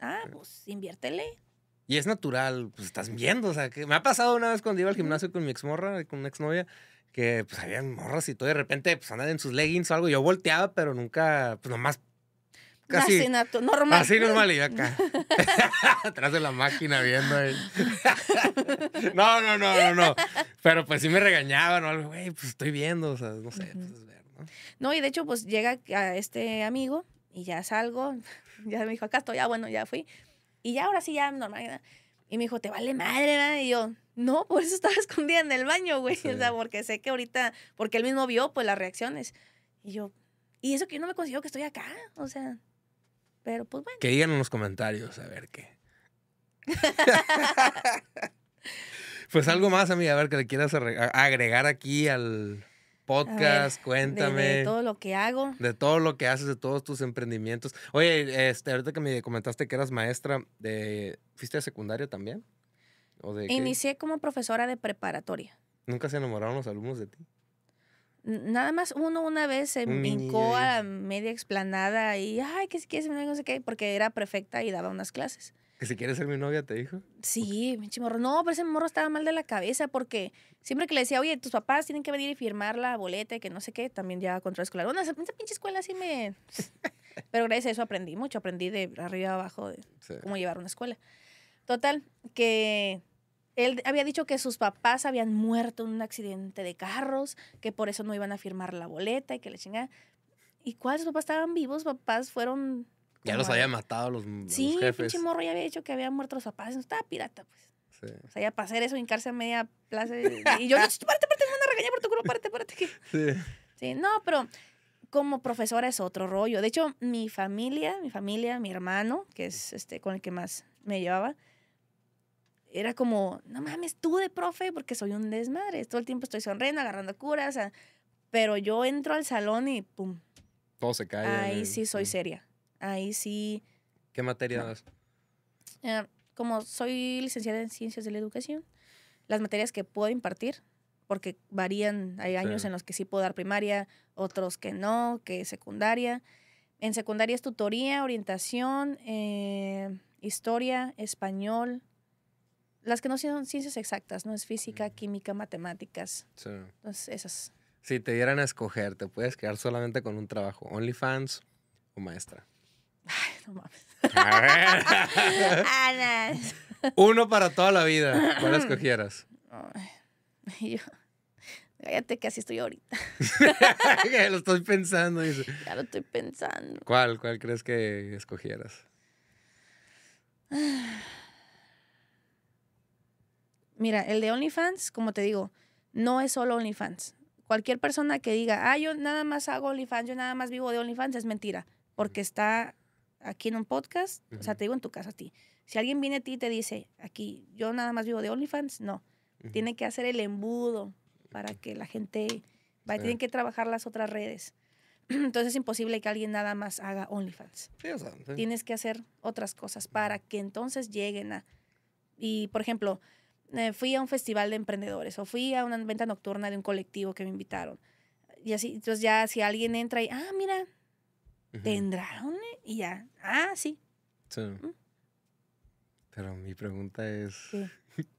Ah, eh. pues inviértele. Y es natural, pues estás viendo, o sea, que me ha pasado una vez cuando iba al gimnasio con mi exmorra, con una exnovia, que pues habían morras y todo de repente pues andan en sus leggings o algo. Yo volteaba, pero nunca, pues nomás casi. normal. Así normal y acá. Atrás de la máquina viendo ahí. no, no, no, no, no. Pero pues sí me regañaban o algo, güey, pues estoy viendo, o sea, no sé, pues, ¿no? y de hecho, pues llega a este amigo y ya salgo. Ya me dijo, acá estoy, ya ah, bueno, ya fui. Y ya ahora sí, ya normal. Y me dijo, te vale madre, ¿verdad? Y yo, no, por eso estaba escondida en el baño, güey. O sea, porque sé que ahorita, porque él mismo vio pues las reacciones. Y yo, y eso que yo no me considero que estoy acá, o sea, pero pues bueno. Que digan en los comentarios, a ver qué. pues algo más, amiga, a ver que le quieras agregar aquí al podcast, cuéntame. De, todo lo que hago. De todo lo que haces, de todos tus emprendimientos. Oye, este, ahorita que me comentaste que eras maestra, de, eh, ¿fuiste de secundaria también? Inicié como profesora de preparatoria. ¿Nunca se enamoraron los alumnos de ti? Nada más uno una vez se vincó a media explanada y, ay, que si quieres ser mi novia, no sé qué, porque era perfecta y daba unas clases. ¿Que si quieres ser mi novia, te dijo? Sí, mi morro. No, pero ese morro estaba mal de la cabeza porque siempre que le decía, oye, tus papás tienen que venir y firmar la boleta que no sé qué, también ya control escolar. Bueno, esa, pinche escuela sí me... pero gracias a eso aprendí mucho, aprendí de arriba a abajo de cómo llevar una escuela. Total, que él había dicho que sus papás habían muerto en un accidente de carros, que por eso no iban a firmar la boleta y que le chingaban. ¿Y cuáles papás estaban vivos? Papás fueron. Ya los había matado los, sí, jefes. Sí, morro ya había dicho que habían muerto los papás. estaba pirata, pues. O sea, ya para hacer eso, hincarse a media plaza. Y yo, párate, párate, me van a regañar por tu culo, párate, párate. Sí. Sí, no, pero como profesora es otro rollo. De hecho, mi familia, mi familia, mi hermano, que es este con el que más me llevaba, era como, no mames, tú de profe, porque soy un desmadre. Todo el tiempo estoy sonriendo, agarrando curas. Ah", pero yo entro al salón y pum. Todo se cae. Ahí eh, sí soy seria. Ahí sí. ¿Qué materias? Eh, como soy licenciada en Ciencias de la Educación, las materias que puedo impartir, porque varían, hay años en los que sí puedo dar primaria, otros que no, que secundaria. En secundaria es tutoría, orientación, eh, historia, español, las que no son ciencias exactas, ¿no? Es física, química, matemáticas. Sí. Entonces, esas. Si te dieran a escoger, ¿te puedes quedar solamente con un trabajo? ¿OnlyFans o maestra? Ay, no mames. A Uno para toda la vida. ¿Cuál escogieras? Ay, yo, cállate que así estoy ahorita. lo estoy pensando. Ya lo estoy pensando. ¿Cuál? ¿Cuál crees que escogieras? Ah. Mira, el de OnlyFans, como te digo, no es solo OnlyFans. Cualquier persona que diga, ah, yo nada más hago OnlyFans, yo nada más vivo de OnlyFans, es mentira, porque está aquí en un podcast, o sea, te digo en tu casa a ti. Si alguien viene a ti y te dice, aquí, yo nada más vivo de OnlyFans, no. Tiene que hacer el embudo para que la gente tienen que trabajar las otras redes. Entonces es imposible que alguien nada más haga OnlyFans. Tienes que hacer otras cosas para que entonces lleguen a... Y, por ejemplo, eh, fui a un festival de emprendedores o fui a una venta nocturna de un colectivo que me invitaron. Y así, entonces ya si alguien entra y, ah, mira, tendrán, eh? y ya, ah, sí. Pero mi pregunta es,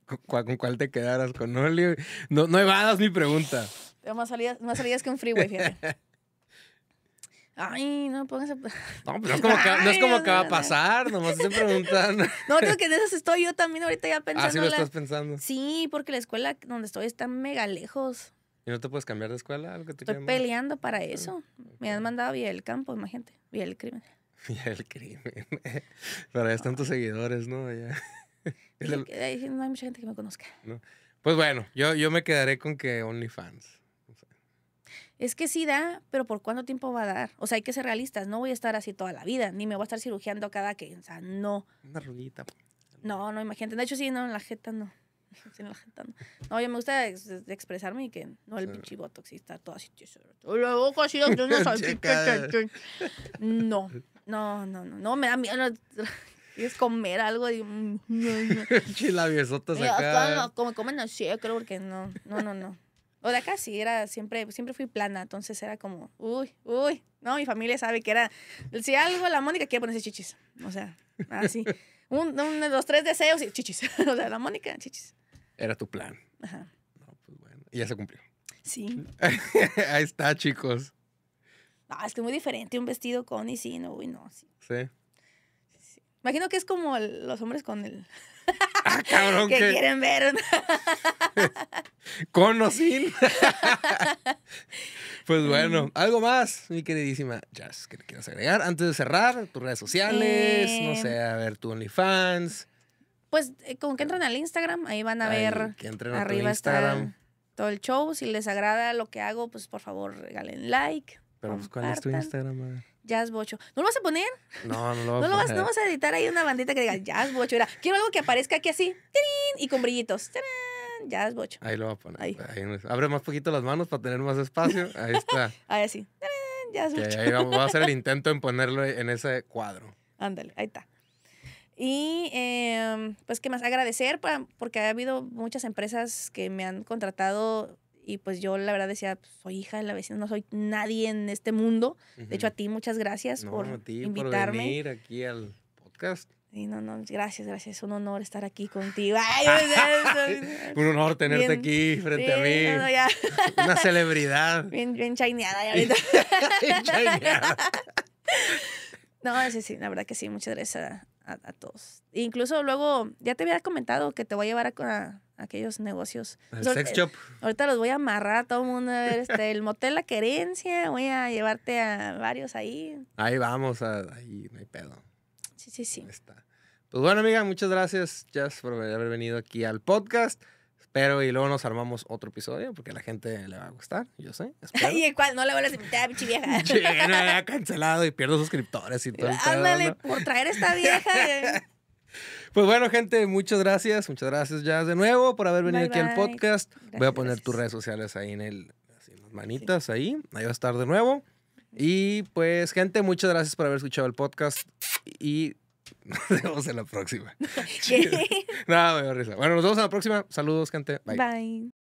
¿con cuál te quedarás ¿Con Oli? No, no evadas mi pregunta. más salidas, más salidas que un freeway, fíjate. Ay, no póngase. No, pero pues, no es como que, no es como que va a pasar, nomás se preguntan. No, creo que en esas estoy yo también ahorita ya pensando. Ah, Así sí lo estás pensando. Sí, porque la escuela donde estoy está mega lejos. ¿Y no te puedes cambiar de escuela? estoy peleando para ah, eso. Me han mandado vía el campo, imagínate, vía el crimen. Vía el crimen. Pero ya están tus seguidores, ¿no? Ya. El... No hay mucha gente que me conozca. Pues bueno, yo, yo me quedaré con que OnlyFans es que sí da, pero ¿por cuánto tiempo va a dar? O sea, hay que ser realistas, no voy a estar así toda la vida, ni me voy a estar cirugiando cada que, o sea, no. Una ruguita. No, no, imagínate. De hecho, sí, no, en la jeta no. en la jeta no. No, yo me gusta expresarme y que no el pinche botox sí, está todo así. boca así, así, no No, no, no, no, no, me da miedo. es comer algo y mm, no, no. Chilabiesotas acá. comen así, creo, que no, no, no, no. O de acá sí, era siempre, siempre fui plana, entonces era como, uy, uy. No, mi familia sabe que era, si algo la Mónica quiere ponerse chichis. O sea, así. un, de los tres deseos y chichis. o sea, la Mónica, chichis. Era tu plan. Ajá. No, pues bueno. Y ya se cumplió. Sí. Ahí está, chicos. No, es que muy diferente un vestido con y sin, uy, no, sí. Sí. Imagino que es como los hombres con el Ah, Qué que, quieren ver. Con pues bueno, mm. algo más, mi queridísima Jazz, que le quieras agregar antes de cerrar tus redes sociales, no eh. sé, a ver tu OnlyFans. Pues eh, como con que entren al Instagram, ahí van a ver. arriba Está todo el show. Si les agrada lo que hago, pues por favor regalen like, pero pues, ¿cuál es tu Instagram? Jazz Bocho. ¿No lo vas a poner? No, no lo, ¿No lo vas, no vas a editar ahí una bandita que diga Jazz Bocho. quiero algo que aparezca aquí así. Y con brillitos. Jazz Bocho. Ahí lo va a poner. Ahí. abre más poquito las manos para tener más espacio. Ahí está. ahí así. Jazz Bocho. Ahí vamos, a hacer el intento en ponerlo en ese cuadro. Ándale, ahí está. Y em, pues, ¿qué más? Agradecer porque ha habido muchas empresas que me han contratado y pues yo la verdad decía, pues, soy hija de la vecina, no soy nadie en este mundo. De hecho, a ti muchas gracias por invitarme. Por aquí al podcast. no, no, gracias, gracias. Es un honor estar aquí contigo. Pues, pues, un honor tenerte aquí frente a mí. Una celebridad. Bien, bien chaineada. Ya no, sí, sí, la verdad que sí. Muchas gracias a, todos. incluso luego, ya te había comentado que te voy a llevar a aquellos negocios. El sex shop. Ahorita los voy a amarrar a todo el mundo. Este, el motel La Querencia, voy a llevarte a varios ahí. Ahí vamos, ahí no hay pedo. Sí, sí, sí. Está. Pues bueno, amiga, muchas gracias, ya por haber venido aquí al podcast. Espero y luego nos armamos otro episodio porque a la gente le va a gustar, yo sé. Espero. y no le voy a invitar a mi vieja. Sí, no, cancelado y pierdo suscriptores y todo. Ándale, por traer a esta vieja. Eh. Pues bueno, gente, muchas gracias. Muchas gracias, ya de nuevo por haber venido aquí al podcast. Voy a poner tus redes sociales ahí en, el, las manitas, ahí. Ahí va a estar de nuevo. Y pues, gente, muchas gracias por haber escuchado el podcast. Y nos vemos en la próxima. me risa. Bueno, nos vemos en la próxima. Saludos, gente. Bye.